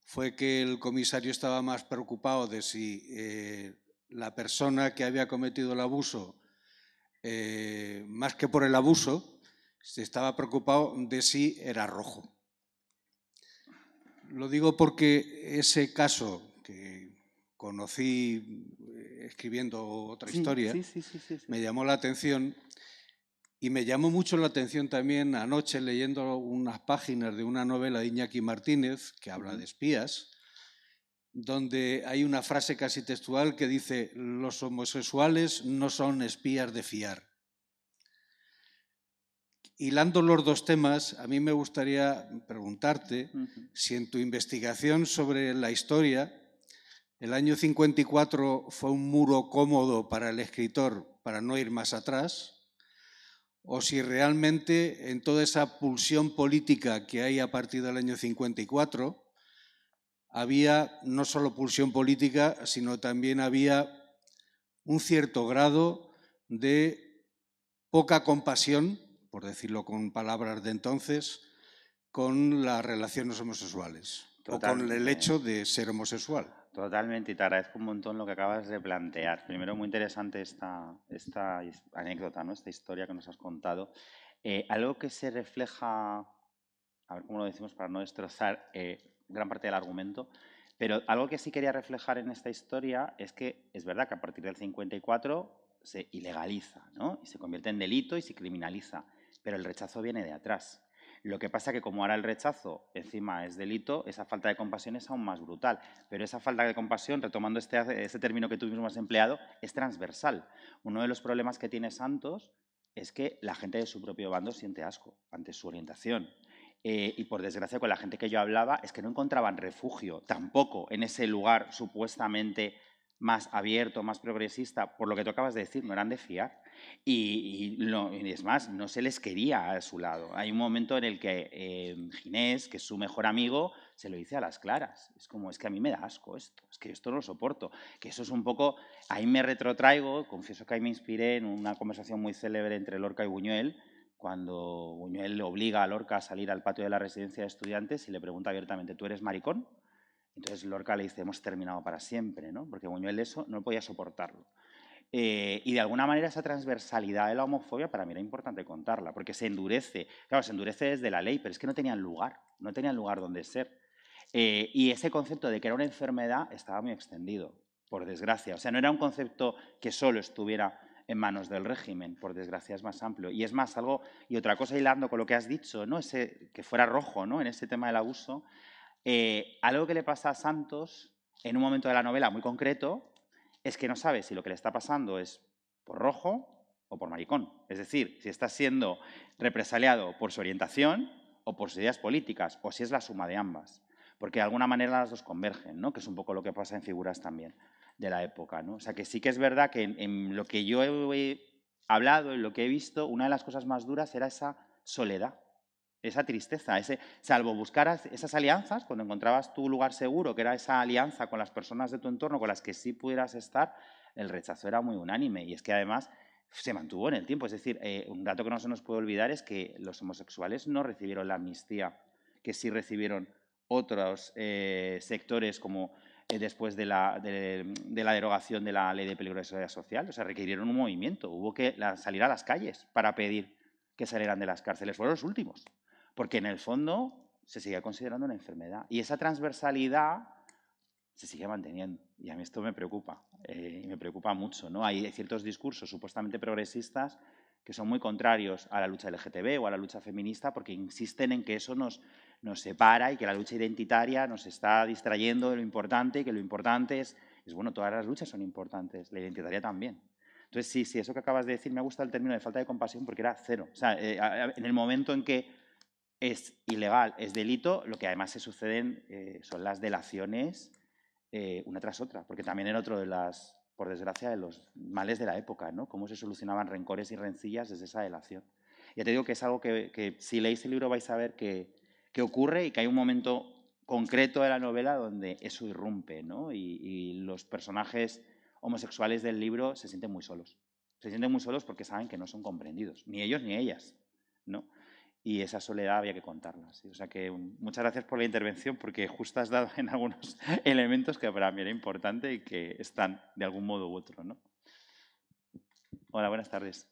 fue que el comisario estaba más preocupado de si eh, la persona que había cometido el abuso, eh, más que por el abuso, se estaba preocupado de si era rojo. Lo digo porque ese caso que conocí eh, escribiendo otra historia me llamó la atención y me llamó mucho la atención también anoche leyendo unas páginas de una novela de Iñaki Martínez que habla de espías, donde hay una frase casi textual que dice, los homosexuales no son espías de fiar. Hilando los dos temas, a mí me gustaría preguntarte si en tu investigación sobre la historia, el año 54 fue un muro cómodo para el escritor para no ir más atrás, o si realmente en toda esa pulsión política que hay a partir del año 54, había no solo pulsión política, sino también había un cierto grado de poca compasión por decirlo con palabras de entonces, con las relaciones homosexuales o con el hecho de ser homosexual. Totalmente, y te agradezco un montón lo que acabas de plantear. Primero, muy interesante esta, anécdota, ¿no? esta historia que nos has contado. Eh, algo que se refleja, a ver cómo lo decimos para no destrozar eh, gran parte del argumento, pero algo que sí quería reflejar en esta historia es que es verdad que a partir del 54 se ilegaliza ¿no? y se convierte en delito y se criminaliza pero el rechazo viene de atrás. Lo que pasa es que como ahora el rechazo encima es delito, esa falta de compasión es aún más brutal. Pero esa falta de compasión, retomando este, término que tú mismo has empleado, es transversal. Uno de los problemas que tiene Santos es que la gente de su propio bando siente asco ante su orientación. Eh, y por desgracia con la gente que yo hablaba es que no encontraban refugio tampoco en ese lugar supuestamente más abierto, más progresista, por lo que tú acabas de decir, no eran de fiar. Y, es más, no se les quería a su lado. Hay un momento en el que em, Ginés, que es su mejor amigo, se lo dice a las claras. Es como, es que a mí me da asco esto, es que esto no lo soporto. Que eso es un poco, ahí me retrotraigo, confieso que ahí me inspiré en una conversación muy célebre entre Lorca y Buñuel, cuando Buñuel le obliga a Lorca a salir al patio de la residencia de estudiantes y le pregunta abiertamente, ¿tú eres maricón? Entonces Lorca le dice, hemos terminado para siempre, ¿no? Porque Buñuel eso no podía soportarlo. Eh, y de alguna manera esa transversalidad de la homofobia para mí era importante contarla, porque se endurece, claro, se endurece desde la ley, pero es que no tenían lugar, no tenían lugar donde ser. Eh, y ese concepto de que era una enfermedad estaba muy extendido, por desgracia. O sea, no era un concepto que solo estuviera en manos del régimen, por desgracia es más amplio. Y es más algo, y otra cosa hilando con lo que has dicho, ¿no? Ese, que fuera rojo ¿no? en ese tema del abuso, eh, algo que le pasa a Santos en un momento de la novela muy concreto, es que no sabe si lo que le está pasando es por rojo o por maricón. Es decir, si está siendo represaliado por su orientación o por sus ideas políticas, o si es la suma de ambas. Porque de alguna manera las dos convergen, ¿no? que es un poco lo que pasa en figuras también de la época. ¿no? O sea que sí que es verdad que en lo que yo he hablado, en lo que he visto, una de las cosas más duras era esa soledad esa tristeza, ese, salvo buscar esas alianzas, cuando encontrabas tu lugar seguro, que era esa alianza con las personas de tu entorno con las que sí pudieras estar, el rechazo era muy unánime. Y es que además se mantuvo en el tiempo. Es decir, eh, un dato que no se nos puede olvidar es que los homosexuales no recibieron la amnistía, que sí recibieron otros eh, sectores como eh, después de la, de, de la, derogación de la ley de peligrosidad social. O sea, requirieron un movimiento. Hubo que salir a las calles para pedir que salieran de las cárceles. Fueron los últimos. Porque en el fondo se sigue considerando una enfermedad. Y esa transversalidad se sigue manteniendo. Y a mí esto me preocupa, eh, y me preocupa mucho. ¿no? Hay ciertos discursos supuestamente progresistas que son muy contrarios a la lucha LGTB o a la lucha feminista porque insisten en que eso nos, nos separa y que la lucha identitaria nos está distrayendo de lo importante y que lo importante es, es, bueno, todas las luchas son importantes, la identitaria también. Entonces, sí, sí, eso que acabas de decir me gusta el término de falta de compasión porque era cero. O sea, eh, en el momento en que es ilegal, es delito, lo que además se suceden eh, son las delaciones eh, una tras otra, porque también era otro de las, por desgracia, de los males de la época, ¿no? Cómo se solucionaban rencores y rencillas desde esa delación. Ya te digo que es algo que, si leéis el libro vais a ver que, ocurre y que hay un momento concreto de la novela donde eso irrumpe, ¿no? Y, y los personajes homosexuales del libro se sienten muy solos. Se sienten muy solos porque saben que no son comprendidos, ni ellos ni ellas, ¿no? y esa soledad había que contarla. O sea que mm, muchas gracias por la intervención porque justo has dado en algunos elementos que para mí era importante y que están de algún modo u otro. ¿no? Hola, buenas tardes.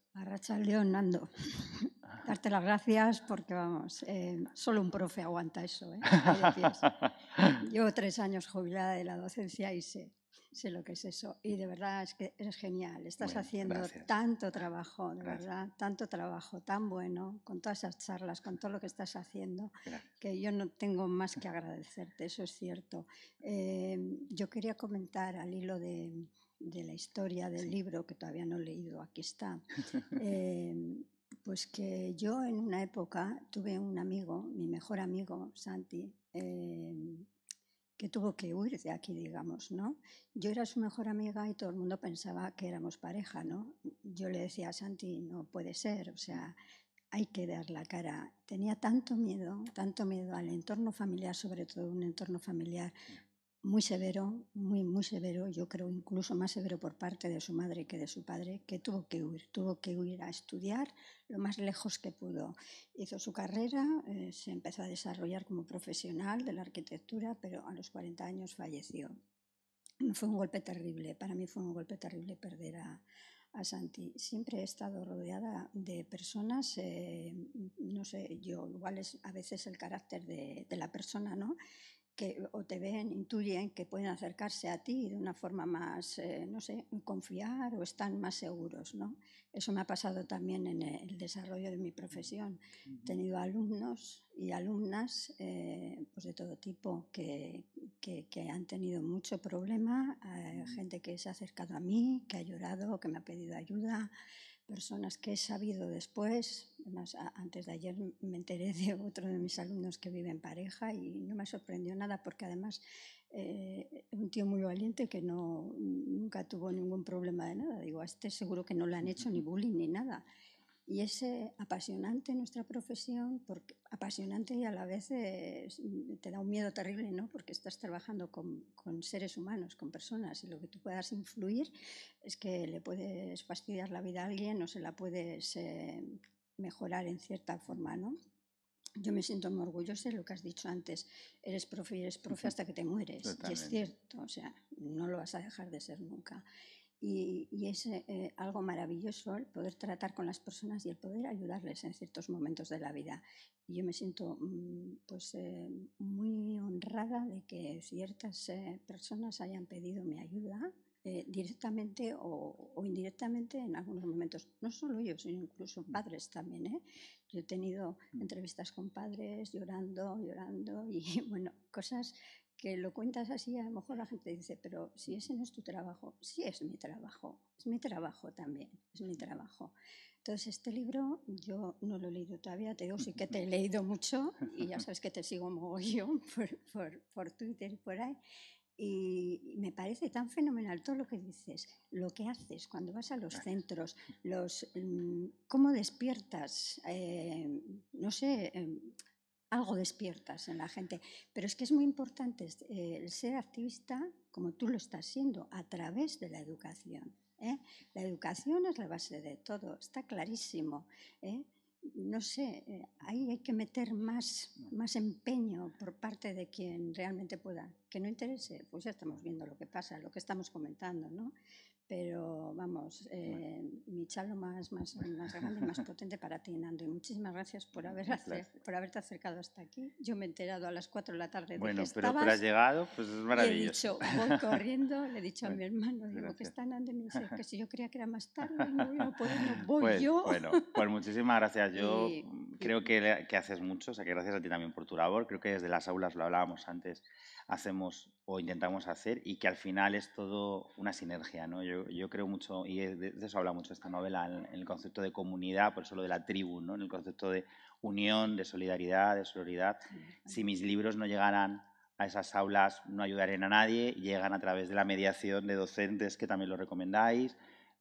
león, Nando. Darte las gracias porque, vamos, eh, solo un profe aguanta eso. ¿eh? Llevo tres años jubilada de la docencia y sé sé lo que es eso. Y de verdad es que es genial. Estás haciendo tanto trabajo, de verdad, tanto trabajo, tan bueno, con todas esas charlas, con todo lo que estás haciendo, que yo no tengo más que agradecerte, eso es cierto. Eh, yo quería comentar al hilo de, la historia del libro, que todavía no he leído, aquí está. Eh, pues que yo en una época tuve un amigo, mi mejor amigo, Santi, eh, que tuvo que huir de aquí, digamos, ¿no? Yo era su mejor amiga y todo el mundo pensaba que éramos pareja, ¿no? Yo le decía a Santi, no puede ser, o sea, hay que dar la cara. Tenía tanto miedo, tanto miedo al entorno familiar, sobre todo un entorno familiar muy severo, muy, muy severo, yo creo incluso más severo por parte de su madre que de su padre, que tuvo que huir, tuvo que huir a estudiar lo más lejos que pudo. Hizo su carrera, eh, se empezó a desarrollar como profesional de la arquitectura, pero a los 40 años falleció. Fue un golpe terrible, para mí fue un golpe terrible perder a, a Santi. Siempre he estado rodeada de personas, eh, no sé, yo igual es a veces el carácter de, de la persona, ¿no? que o te ven, intuyen que pueden acercarse a ti de una forma más, eh, no sé, confiar o están más seguros, ¿no? Eso me ha pasado también en el desarrollo de mi profesión. He tenido alumnos y alumnas eh, pues de todo tipo que, que, que han tenido mucho problema, eh, gente que se ha acercado a mí, que ha llorado, que me ha pedido ayuda, personas que he sabido después, además antes de ayer me enteré de otro de mis alumnos que vive en pareja y no me sorprendió nada porque además es eh, un tío muy valiente que no, nunca tuvo ningún problema de nada, digo, a este seguro que no le han hecho ni bullying ni nada y es apasionante nuestra profesión, porque, apasionante y a la vez mm, te da un miedo terrible, ¿no? Porque estás trabajando con, seres humanos, con personas, y lo que tú puedas influir es que le puedes fastidiar la vida a alguien o se la puedes eh, mejorar en cierta forma, ¿no? Yo me siento muy orgullosa de lo que has dicho antes. Eres profe y eres profe hasta que te mueres. Y es cierto, o sea, no lo vas a dejar de ser nunca y, es eh, algo maravilloso el poder tratar con las personas y el poder ayudarles en ciertos momentos de la vida. Y yo me siento mm, pues, eh, muy honrada de que ciertas eh, personas hayan pedido mi ayuda directamente o, o, indirectamente en algunos momentos. No solo yo, sino incluso mm. padres también. Yo he tenido mm. entrevistas con padres llorando, llorando y bueno, cosas que lo cuentas así, a lo mejor la gente dice, pero si ese no es tu trabajo, sí es mi trabajo, es mi trabajo también, es mi trabajo. Entonces, este libro yo no lo he leído todavía, te digo, sí que te he leído mucho y ya sabes que te sigo mogollón por, por, Twitter y por ahí. Y me parece tan fenomenal todo lo que dices, lo que haces cuando vas a los centros, los, mm, cómo despiertas, eh, no sé, em, algo despiertas en la gente. Pero es que es muy importante eh, el ser activista, como tú lo estás siendo, a través de la educación. ¿eh? La educación es la base de todo, está clarísimo. ¿eh? No sé, ahí hay que meter más, más empeño por parte de quien realmente pueda. Que no interese, pues ya estamos viendo lo que pasa, lo que estamos comentando, ¿no? Pero vamos, eh, mi chalo más, más, más grande y más potente para ti, Nando. muchísimas gracias por, haber por haberte acercado hasta aquí. Yo me he enterado a las 4 de la tarde. De que estabas. Bueno, pero has llegado, pues es maravilloso. Le he dicho, voy corriendo, le he dicho a mi hermano, digo, que está Nando. Y me dice, que si yo creía que era más tarde, pues no, no puedo, no voy pues, yo. Bueno, pues muchísimas gracias. Yo creo que, haces mucho, o sea que gracias a ti también por tu labor. Creo que desde las aulas lo hablábamos antes, hacemos o intentamos hacer y que al final es todo una sinergia, ¿no? Yo, creo mucho, y de, eso habla mucho esta novela, en, el concepto de comunidad, por eso lo de la tribu, ¿no? En el concepto de unión, de solidaridad, de solidaridad. Si mis libros no llegaran a esas aulas, no ayudarían a nadie, llegan a través de la mediación de docentes que también lo recomendáis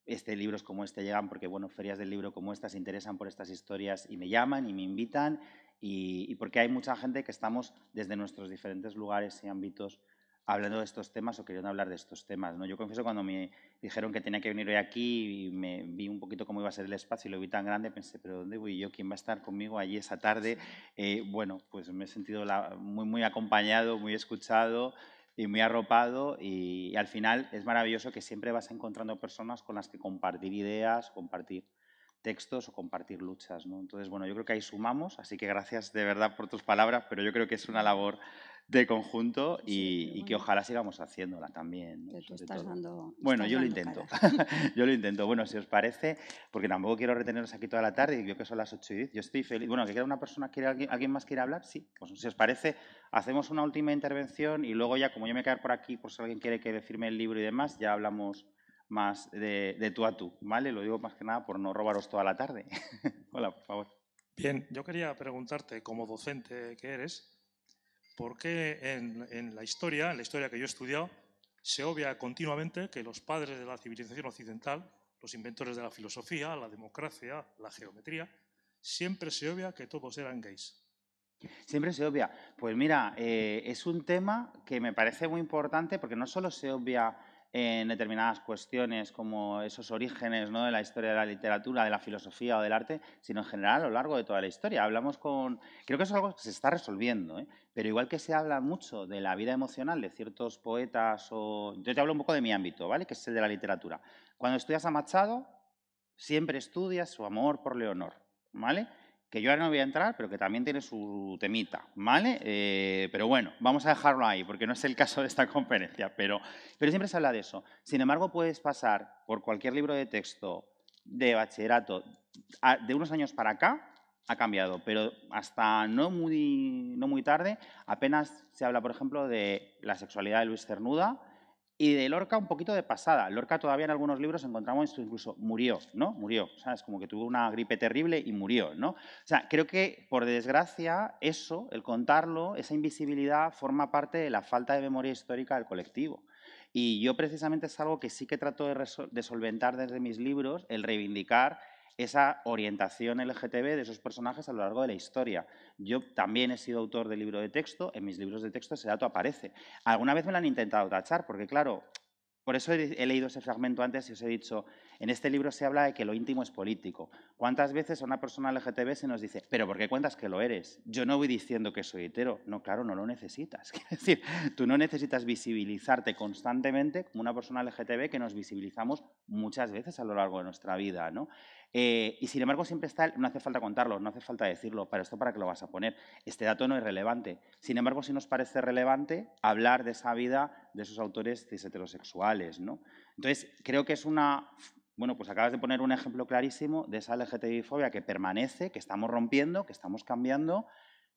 este, libros como este llegan porque, bueno, ferias del libro como esta se interesan por estas historias y me llaman y me invitan y, porque hay mucha gente que estamos desde nuestros diferentes lugares y ámbitos hablando de estos temas o queriendo hablar de estos temas. ¿no? Yo confieso cuando me dijeron que tenía que venir hoy aquí y me vi un poquito cómo iba a ser el espacio y lo vi tan grande, pensé, pero ¿dónde voy yo? ¿Quién va a estar conmigo allí esa tarde? Eh, bueno, pues me he sentido muy, muy acompañado, muy escuchado y muy arropado y, al final es maravilloso que siempre vas encontrando personas con las que compartir ideas, compartir textos o compartir luchas. ¿no? Entonces, bueno, yo creo que ahí sumamos, así que gracias de verdad por tus palabras, pero yo creo que es una labor de conjunto y, que ojalá sigamos haciéndola también. bueno, yo lo intento. yo lo intento. Bueno, si os parece, porque tampoco quiero reteneros aquí toda la tarde, yo que son las 8 y 10, yo estoy feliz. Bueno, que queda una persona, ¿quiere, alguien, más quiere hablar? Sí. Pues si os parece, hacemos una última intervención y luego ya, como yo me quedar por aquí, por si alguien quiere que firme el libro y demás, ya hablamos más de, de tú a tú, ¿vale? Lo digo más que nada por no robaros toda la tarde. Hola, por favor. Bien, yo quería preguntarte, como docente que eres, porque en, en, la historia, en la historia que yo he estudiado, se obvia continuamente que los padres de la civilización occidental, los inventores de la filosofía, la democracia, la geometría, siempre se obvia que todos eran gays. Siempre se obvia. Pues mira, eh, es un tema que me parece muy importante porque no solo se obvia en determinadas cuestiones como esos orígenes ¿no? de la historia de la literatura, de la filosofía o del arte, sino en general a lo largo de toda la historia. Hablamos con... Creo que eso es algo que se está resolviendo, ¿eh? pero igual que se habla mucho de la vida emocional de ciertos poetas o... Yo te hablo un poco de mi ámbito, ¿vale? Que es el de la literatura. Cuando estudias a Machado, siempre estudias su amor por Leonor, ¿vale? que yo ahora no voy a entrar, pero que también tiene su temita, ¿vale? Eh, pero bueno, vamos a dejarlo ahí, porque no es el caso de esta conferencia, pero, pero siempre se habla de eso. Sin embargo, puedes pasar por cualquier libro de texto de bachillerato de unos años para acá, ha cambiado, pero hasta no muy, no muy tarde apenas se habla, por ejemplo, de la sexualidad de Luis Cernuda, y de Lorca un poquito de pasada. Lorca todavía en algunos libros encontramos incluso murió, ¿no? Murió. ¿sabes? como que tuvo una gripe terrible y murió, ¿no? O sea, creo que, por desgracia, eso, el contarlo, esa invisibilidad, forma parte de la falta de memoria histórica del colectivo. Y yo precisamente es algo que sí que trato de solventar desde mis libros, el reivindicar esa orientación LGTB de esos personajes a lo largo de la historia. Yo también he sido autor de libro de texto, en mis libros de texto ese dato aparece. Alguna vez me lo han intentado tachar, porque claro, por eso he leído ese fragmento antes y os he dicho, en este libro se habla de que lo íntimo es político. ¿Cuántas veces a una persona LGTB se nos dice, pero ¿por qué cuentas que lo eres? Yo no voy diciendo que soy hetero. No, claro, no lo necesitas. Es decir, tú no necesitas visibilizarte constantemente como una persona LGTB que nos visibilizamos muchas veces a lo largo de nuestra vida, ¿no? Eh, y sin embargo siempre está, no hace falta contarlo, no hace falta decirlo, para esto para qué lo vas a poner. Este dato no es relevante. Sin embargo, sí nos parece relevante hablar de esa vida de esos autores cis heterosexuales. ¿no? Entonces, creo que es una bueno, pues acabas de poner un ejemplo clarísimo de esa LGTBI-fobia que permanece, que estamos rompiendo, que estamos cambiando,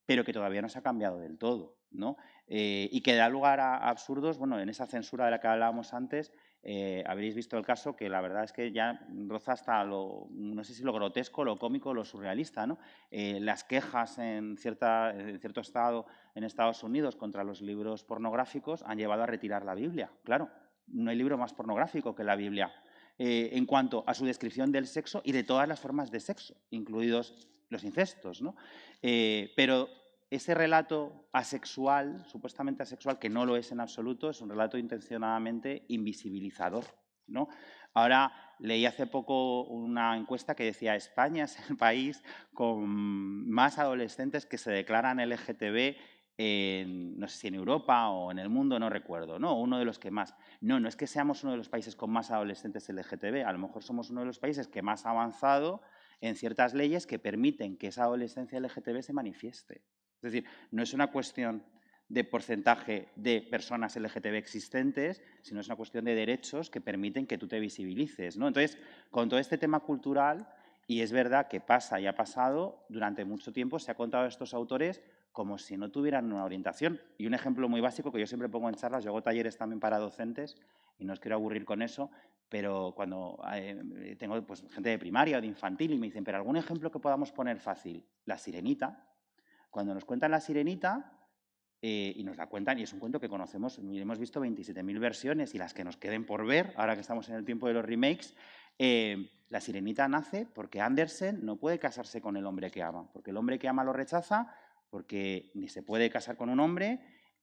pero que todavía no se ha cambiado del todo, ¿no? Eh, y que da lugar a, absurdos, bueno, en esa censura de la que hablábamos antes, eh, habréis visto el caso que la verdad es que ya roza hasta lo, no sé si lo grotesco, lo cómico, lo surrealista, eh, las quejas cierta, en cierto estado en Estados Unidos contra los libros pornográficos han llevado a retirar la Biblia, claro. No hay libro más pornográfico que la Biblia. Eh, en cuanto a su descripción del sexo y de todas las formas de sexo, incluidos los incestos. Eh, pero ese relato asexual, supuestamente asexual, que no lo es en absoluto, es un relato intencionadamente invisibilizador. Ahora, leí hace poco una encuesta que decía España es el país con más adolescentes que se declaran LGTB no sé si en Europa o en el mundo, no recuerdo, ¿no? Uno de los que más. No, no es que seamos uno de los países con más adolescentes LGTB, a lo mejor somos uno de los países que más ha avanzado en ciertas leyes que permiten que esa adolescencia LGTB se manifieste. Es decir, no es una cuestión de porcentaje de personas LGTB existentes, sino es una cuestión de derechos que permiten que tú te visibilices, ¿no? Entonces, con todo este tema cultural, y es verdad que pasa y ha pasado, durante mucho tiempo se ha contado a estos autores como si no tuvieran una orientación. Y un ejemplo muy básico que yo siempre pongo en charlas, yo hago talleres también para docentes y no os quiero aburrir con eso, pero cuando eh, tengo pues, gente de primaria o de infantil y me dicen, pero algún ejemplo que podamos poner fácil, la sirenita. Cuando nos cuentan la sirenita eh, y nos la cuentan, y es un cuento que conocemos, hemos visto 27.000 versiones y las que nos queden por ver, ahora que estamos en el tiempo de los remakes, eh, la sirenita nace porque Andersen no puede casarse con el hombre que ama, porque el hombre que ama lo rechaza porque ni se puede casar con un hombre,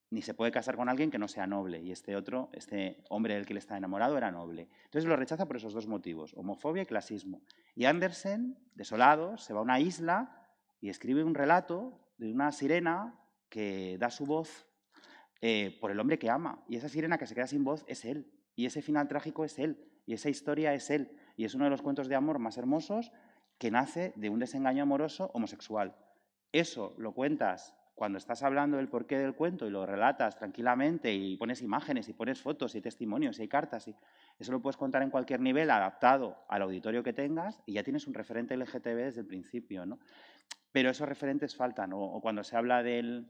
ni se puede casar con alguien que no sea noble. Y este otro, este hombre del que le está enamorado, era noble. Entonces lo rechaza por esos dos motivos, homofobia y clasismo. Y Andersen, desolado, se va a una isla y escribe un relato de una sirena que da su voz eh, por el hombre que ama. Y esa sirena que se queda sin voz es él. Y ese final trágico es él. Y esa historia es él. Y es uno de los cuentos de amor más hermosos que nace de un desengaño amoroso homosexual. Eso lo cuentas cuando estás hablando del porqué del cuento y lo relatas tranquilamente y pones imágenes y pones fotos y testimonios y hay cartas y eso lo puedes contar en cualquier nivel adaptado al auditorio que tengas y ya tienes un referente LGTB desde el principio, ¿no? Pero esos referentes faltan o, cuando se habla del,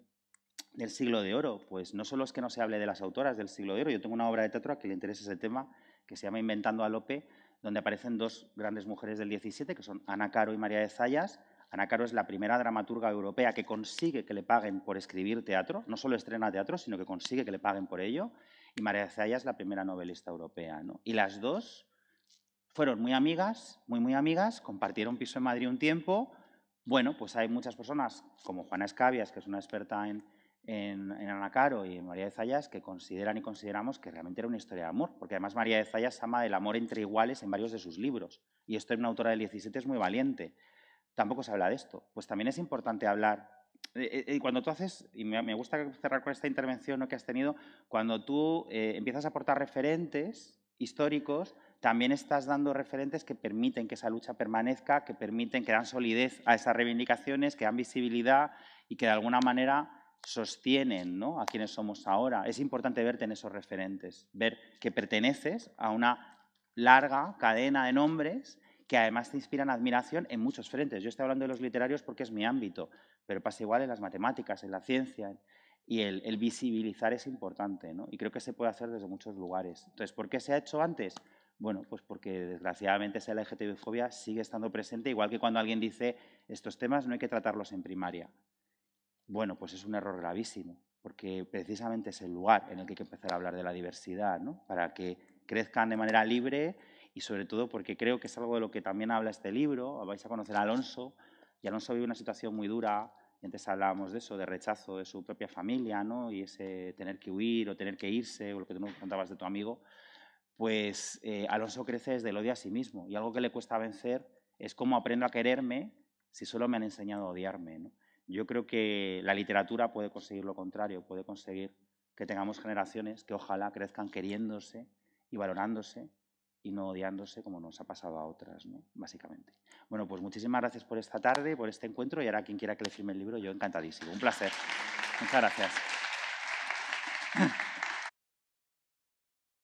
del siglo de oro, pues no solo es que no se hable de las autoras del siglo de oro, yo tengo una obra de teatro que le interesa ese tema que se llama Inventando a Lope, donde aparecen dos grandes mujeres del 17 que son Ana Caro y María de Zayas, Ana Caro es la primera dramaturga europea que consigue que le paguen por escribir teatro, no solo estrena teatro, sino que consigue que le paguen por ello, y María Zayas es la primera novelista europea. Y las dos fueron muy amigas, muy, muy amigas, compartieron piso en Madrid un tiempo. Bueno, pues hay muchas personas, como Juana Escabias, que es una experta en, en, Ana Caro y en María de Zayas que consideran y consideramos que realmente era una historia de amor, porque además María de Zayas ama el amor entre iguales en varios de sus libros, y esto en una autora del 17 es muy valiente tampoco se habla de esto. Pues también es importante hablar. Y eh, eh, eh, cuando tú haces, y me gusta cerrar con esta intervención que has tenido, cuando tú empiezas a aportar referentes históricos, también estás dando referentes que permiten que esa lucha permanezca, que permiten, que dan solidez a esas reivindicaciones, que dan visibilidad y que de alguna manera sostienen ¿no? a quienes somos ahora. Es importante verte en esos referentes, ver que perteneces a una larga cadena de nombres que además te inspiran admiración en muchos frentes. Yo estoy hablando de los literarios porque es mi ámbito, pero pasa igual en las matemáticas, en la ciencia, y el, visibilizar es importante, ¿no? Y creo que se puede hacer desde muchos lugares. Entonces, ¿por qué se ha hecho antes? Bueno, pues porque desgraciadamente esa LGTB-fobia sigue estando presente, igual que cuando alguien dice estos temas no hay que tratarlos en primaria. Bueno, pues es un error gravísimo, porque precisamente es el lugar en el que hay que empezar a hablar de la diversidad, ¿no? Para que crezcan de manera libre y sobre todo porque creo que es algo de lo que también habla este libro. Vais a conocer a Alonso y Alonso vive una situación muy dura. Antes hablábamos de eso, de rechazo de su propia familia, ¿no? Y ese tener que huir o tener que irse, o lo que tú nos contabas de tu amigo. Pues eh, Alonso crece desde el odio a sí mismo y algo que le cuesta vencer es cómo aprendo a quererme si solo me han enseñado a odiarme, Yo creo que la literatura puede conseguir lo contrario, puede conseguir que tengamos generaciones que ojalá crezcan queriéndose y valorándose y no odiándose como nos ha pasado a otras, básicamente. Bueno, pues muchísimas gracias por esta tarde, por este encuentro y ahora quien quiera que le firme el libro, yo encantadísimo. Un placer. Muchas gracias.